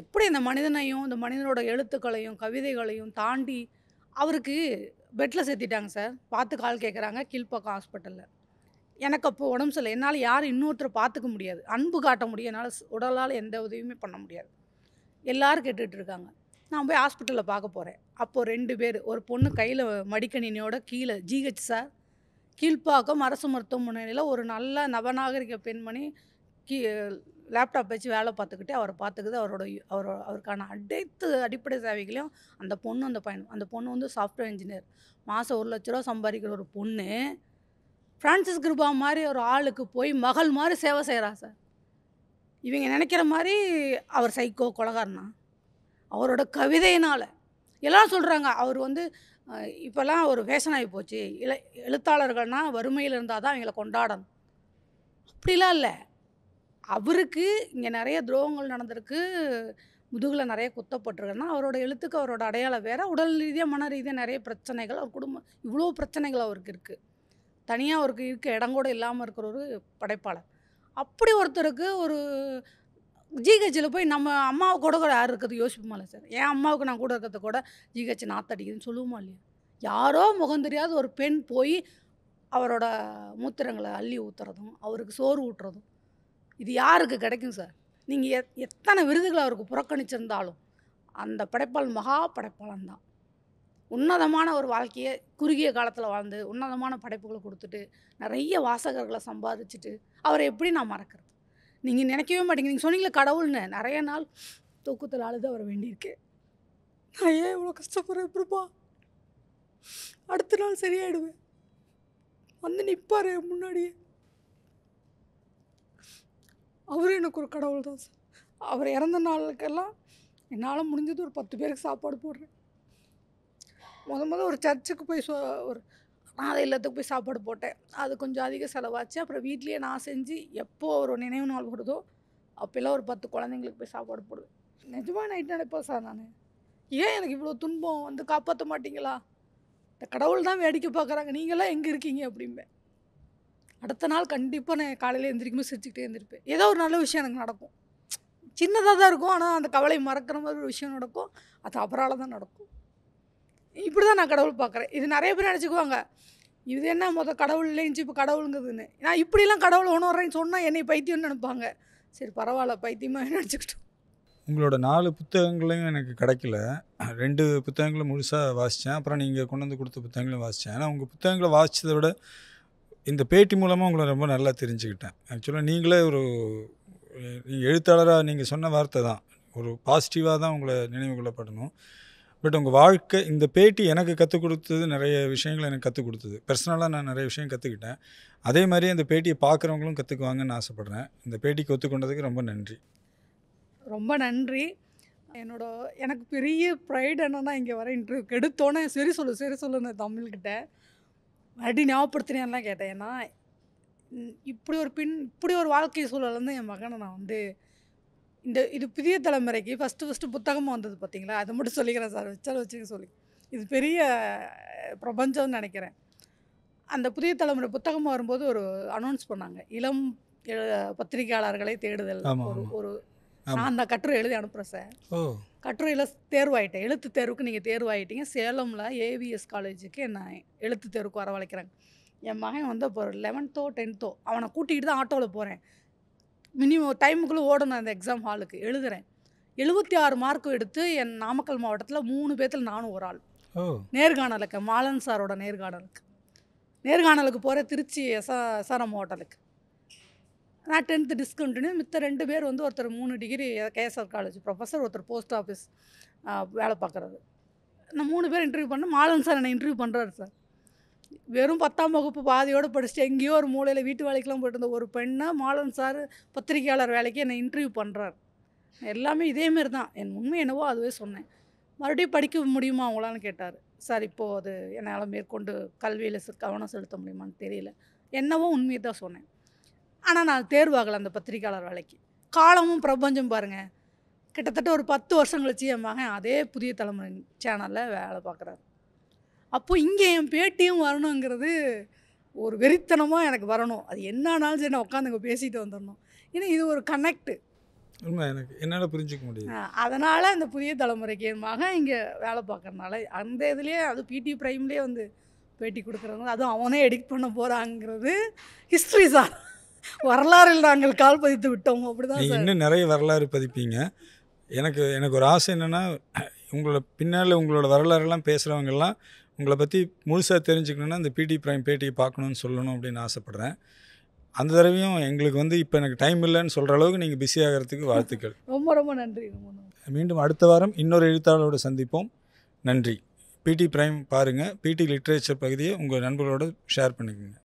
எப்படி இந்த மனிதனையும் இந்த மனிதனோட எழுத்துக்களையும் கவிதைகளையும் தாண்டி அவருக்கு பெட்டில் சேர்த்திட்டாங்க சார் பார்த்து கால் கேட்குறாங்க கீழ்ப்பக்கம் ஹாஸ்பிட்டலில் எனக்கு அப்போது உடம்பு சரியில்லை என்னால் யாரும் இன்னொருத்தரை பார்த்துக்க முடியாது அன்பு காட்ட முடியும் என்னால் உடலால் எந்த உதவியுமே பண்ண முடியாது எல்லோரும் கேட்டுட்ருக்காங்க இருக்காங்க நான் போய் ஹாஸ்பிட்டலில் பார்க்க போகிறேன் அப்போது ரெண்டு பேர் ஒரு பொண்ணு கையில் மடிக்கணினியோட கீழே ஜிஹெச் சார் கீழ்ப்பாக்கம் அரசு மருத்துவமனையில் ஒரு நல்ல நவநாகரிக பெண்மணி கீ லேப்டாப் வச்சு வேலை பார்த்துக்கிட்டே அவர் பார்த்துக்குது அவரோட அவர் அவருக்கான அனைத்து அடிப்படை தேவைகளையும் அந்த பொண்ணு அந்த பையன் அந்த பொண்ணு வந்து சாஃப்ட்வேர் இன்ஜினியர் மாதம் ஒரு லட்ச ரூபா சம்பாதிக்கிற ஒரு பொண்ணு ஃப்ரான்சிஸ் கிருபா மாதிரி ஒரு ஆளுக்கு போய் மகள் மாதிரி சேவை செய்கிறா சார் இவங்க நினைக்கிற மாதிரி அவர் சைக்கோ கொலகாரனா அவரோட கவிதையினால் எல்லாம் சொல்கிறாங்க அவர் வந்து இப்போல்லாம் ஒரு ஃபேஷனாகி போச்சு இல எழுத்தாளர்கள்னால் வறுமையில் இருந்தால் தான் அவங்கள கொண்டாடணும் அப்படிலாம் இல்லை அவருக்கு இங்கே நிறைய துரோகங்கள் நடந்திருக்கு முதுகில் நிறைய குத்தப்பட்டிருக்குன்னா அவரோட எழுத்துக்கு அவரோட அடையாளம் வேறு உடல் ரீதியாக மன ரீதியாக நிறைய பிரச்சனைகள் அவர் குடும்பம் இவ்வளோ பிரச்சனைகள் அவருக்கு இருக்குது தனியாக அவருக்கு இருக்க இடம் கூட இல்லாமல் இருக்கிற ஒரு படைப்பாளர் அப்படி ஒருத்தருக்கு ஒரு ஜிஹெச்சில் போய் நம்ம அம்மாவை கூட கூட யார் இருக்கிறது யோசிப்போமா இல்லை சார் என் அம்மாவுக்கு நான் கூட இருக்கிறத கூட ஜிஹெச் நாத்தடிக்குதுன்னு சொல்லுவோமா இல்லையா யாரோ முகம் தெரியாத ஒரு பெண் போய் அவரோட மூத்திரங்களை அள்ளி ஊற்றுறதும் அவருக்கு சோறு ஊட்டுறதும் இது யாருக்கு கிடைக்கும் சார் நீங்கள் எத் எத்தனை விருதுகளை அவருக்கு புறக்கணிச்சிருந்தாலும் அந்த படைப்பால் மகா படைப்பாளன் தான் உன்னதமான ஒரு வாழ்க்கையை குறுகிய காலத்தில் வாழ்ந்து உன்னதமான படைப்புகளை கொடுத்துட்டு நிறைய வாசகர்களை சம்பாதிச்சுட்டு அவரை எப்படி நான் மறக்கிறது நீங்கள் நினைக்கவே மாட்டேங்க நீங்கள் சொன்னீங்களே கடவுள்னு நிறைய நாள் தூக்கத்தில் அழுது அவர் வேண்டியிருக்கேன் நான் ஏன் இவ்வளோ கஷ்டப்படுறேன் எப்படிப்பா அடுத்த நாள் சரியாயிடுவேன் வந்து நிற்பார் முன்னாடியே அவரும் எனக்கு ஒரு கடவுள் தான் சார் அவர் இறந்த நாளுக்கெல்லாம் என்னால் முடிஞ்சது ஒரு பத்து பேருக்கு சாப்பாடு போடுறேன் முத முத ஒரு சர்ச்சுக்கு போய் சொ ஒரு அனாதை இல்லத்துக்கு போய் சாப்பாடு போட்டேன் அது கொஞ்சம் அதிக செலவாச்சு அப்புறம் வீட்லேயே நான் செஞ்சு எப்போ ஒரு நினைவு நாள் வருதோ அப்போல்லாம் ஒரு பத்து குழந்தைங்களுக்கு போய் சாப்பாடு போடுவேன் நிஜமாக நைட் நினைப்பேன் சார் நான் ஏன் எனக்கு இவ்வளோ துன்பம் வந்து காப்பாற்ற மாட்டிங்களா இந்த கடவுள் தான் வேடிக்கை பார்க்குறாங்க நீங்களாம் எங்கே இருக்கீங்க அப்படிம்பேன் அடுத்த நாள் கண்டிப்பாக நான் காலையில் எழுந்திரிக்குமே சிரிச்சுக்கிட்டே எழுந்திருப்பேன் ஏதோ ஒரு நல்ல விஷயம் எனக்கு நடக்கும் சின்னதாக தான் இருக்கும் ஆனால் அந்த கவலை மறக்கிற மாதிரி ஒரு விஷயம் நடக்கும் அது அபரால தான் நடக்கும் இப்படி தான் நான் கடவுள் பார்க்குறேன் இது நிறைய பேர் நினச்சிக்குவாங்க இது என்ன மொதல் கடவுள் இல்லைஞ்சி இப்போ கடவுளுங்கிறதுன்னு நான் இப்படிலாம் கடவுள் உணர்றேன்னு சொன்னால் என்னை பைத்தியம்னு நினைப்பாங்க சரி பரவாயில்ல பைத்தியமாக நினச்சிக்கிட்டோம் உங்களோட நாலு புத்தகங்களையும் எனக்கு கிடைக்கல ரெண்டு புத்தகங்களும் முழுசாக வாசித்தேன் அப்புறம் நீங்கள் கொண்டு வந்து கொடுத்த புத்தகங்களும் வாசித்தேன் ஆனால் உங்கள் புத்தகங்களை வாசித்ததோட இந்த பேட்டி மூலமாக உங்களை ரொம்ப நல்லா தெரிஞ்சுக்கிட்டேன் ஆக்சுவலாக நீங்களே ஒரு எழுத்தாளராக நீங்கள் சொன்ன வார்த்தை தான் ஒரு பாசிட்டிவாக தான் உங்களை நினைவு கொள்ளப்படணும் பட் உங்கள் வாழ்க்கை இந்த பேட்டி எனக்கு கற்றுக் கொடுத்தது நிறைய விஷயங்கள் எனக்கு கற்றுக் கொடுத்தது பர்சனலாக நான் நிறைய விஷயம் கற்றுக்கிட்டேன் அதே மாதிரி அந்த பேட்டியை பார்க்குறவங்களும் கற்றுக்குவாங்கன்னு ஆசைப்பட்றேன் இந்த பேட்டிக்கு ஒத்துக்கொண்டதுக்கு ரொம்ப நன்றி ரொம்ப நன்றி என்னோட எனக்கு பெரிய ப்ரைடு என்னன்னா இங்கே வர இன்டர்வியூக்கு எடுத்தோன்னே சரி சொல்லு சரி சொல்லுன்னு தமிழ்கிட்ட மறுபடி ஞாபகப்படுத்துனா கேட்டேன் ஏன்னா இப்படி ஒரு பின் இப்படி ஒரு வாழ்க்கை இருந்து என் மகனை நான் வந்து இந்த இது புதிய தலைமுறைக்கு ஃபஸ்ட்டு ஃபஸ்ட்டு புத்தகமும் வந்தது பார்த்தீங்களா அதை மட்டும் சொல்லிக்கிறேன் சார் வச்சால் வச்சுக்க சொல்லி இது பெரிய பிரபஞ்சம்னு நினைக்கிறேன் அந்த புதிய தலைமுறை புத்தகமாக வரும்போது ஒரு அனௌன்ஸ் பண்ணாங்க இளம் பத்திரிகையாளர்களை தேடுதல் ஒரு ஒரு நான் அந்த கட்டுரை எழுதி அனுப்புகிறேன் சார் கட்டுரையில் தேர்வாயிட்டேன் எழுத்து தேர்வுக்கு நீங்கள் தேர்வாயிட்டீங்க சேலமில் ஏவிஎஸ் காலேஜுக்கு என்ன எழுத்து தேர்வுக்கு வரவழைக்கிறாங்க என் மகன் வந்து இப்போ லெவன்த்தோ டென்த்தோ அவனை கூட்டிகிட்டு தான் ஆட்டோவில் போகிறேன் மினிமம் டைமுக்குள்ளே ஓடணும் அந்த எக்ஸாம் ஹாலுக்கு எழுதுகிறேன் எழுபத்தி ஆறு மார்க் எடுத்து என் நாமக்கல் மாவட்டத்தில் மூணு பேர்த்தில் நானும் ஒரு ஆள் நேர்காணலுக்கு மாலன் சாரோட நேர்காணலுக்கு நேர்காணலுக்கு போகிறேன் திருச்சி எஸ் எஸ்ஆர்எம் ஹோட்டலுக்கு நான் டென்த்து டிஸ்கண்டினியூ மித்த ரெண்டு பேர் வந்து ஒருத்தர் மூணு டிகிரி கேஎஸ்ஆர் காலேஜ் ப்ரொஃபஸர் ஒருத்தர் போஸ்ட் ஆஃபீஸ் வேலை பார்க்குறது நான் மூணு பேர் இன்டர்வியூ பண்ண மாலன் சார் என்னை இன்டர்வியூ பண்ணுறாரு சார் வெறும் பத்தாம் வகுப்பு பாதியோடு படிச்சுட்டு எங்கேயோ ஒரு மூலையில் வீட்டு வேலைக்கெலாம் போயிட்டு இருந்த ஒரு பெண்ணை மாலன் சார் பத்திரிகையாளர் வேலைக்கு என்னை இன்டர்வியூ பண்ணுறார் எல்லாமே இதேமாரி தான் என் உண்மை என்னவோ அதுவே சொன்னேன் மறுபடியும் படிக்க முடியுமா அவங்களான்னு கேட்டார் சார் இப்போது அது என்னால் மேற்கொண்டு கல்வியில் கவனம் செலுத்த முடியுமான்னு தெரியல என்னவோ உண்மையை தான் சொன்னேன் ஆனால் நான் தேர்வாகலை அந்த பத்திரிக்கையாளர் வேலைக்கு காலமும் பிரபஞ்சம் பாருங்கள் கிட்டத்தட்ட ஒரு பத்து வருஷம் கழிச்சு என் மகன் அதே புதிய தலைமுறை சேனலில் வேலை பார்க்குறாரு அப்போது இங்கே என் பேட்டியும் வரணுங்கிறது ஒரு வெறித்தனமாக எனக்கு வரணும் அது என்னானாலும் சரி நான் உட்காந்து பேசிட்டு வந்துடணும் ஏன்னா இது ஒரு கனெக்டு உண்மை எனக்கு என்னால் புரிஞ்சிக்க முடியும் அதனால் அந்த புதிய தலைமுறைக்கு என் மகன் இங்கே வேலை பார்க்குறனால அந்த இதுலேயே அது பிடி ப்ரைம்லேயே வந்து பேட்டி கொடுக்குறாங்க அதுவும் அவனே எடிட் பண்ண போகிறாங்கிறது ஹிஸ்ட்ரி சார் வரலாறில் நாங்கள் கால் பதித்து விட்டோம் அப்படிதான் இன்னும் நிறைய வரலாறு பதிப்பீங்க எனக்கு எனக்கு ஒரு ஆசை என்னென்னா உங்களோட பின்னால் உங்களோட வரலாறுலாம் பேசுகிறவங்கெல்லாம் உங்களை பற்றி முழுசாக தெரிஞ்சுக்கணுன்னா இந்த பிடி பிரைம் பேட்டியை பார்க்கணுன்னு சொல்லணும் அப்படின்னு ஆசைப்பட்றேன் அந்த தடவையும் எங்களுக்கு வந்து இப்போ எனக்கு டைம் இல்லைன்னு சொல்கிற அளவுக்கு நீங்கள் பிஸி ஆகிறதுக்கு வாழ்த்துக்கள் [laughs] ரொம்ப ரொம்ப நன்றி மீண்டும் அடுத்த வாரம் இன்னொரு எழுத்தாளரோடு சந்திப்போம் நன்றி பிடி பிரைம் பாருங்கள் பிடி லிட்ரேச்சர் பகுதியை உங்கள் நண்பர்களோடு ஷேர் பண்ணிக்கோங்க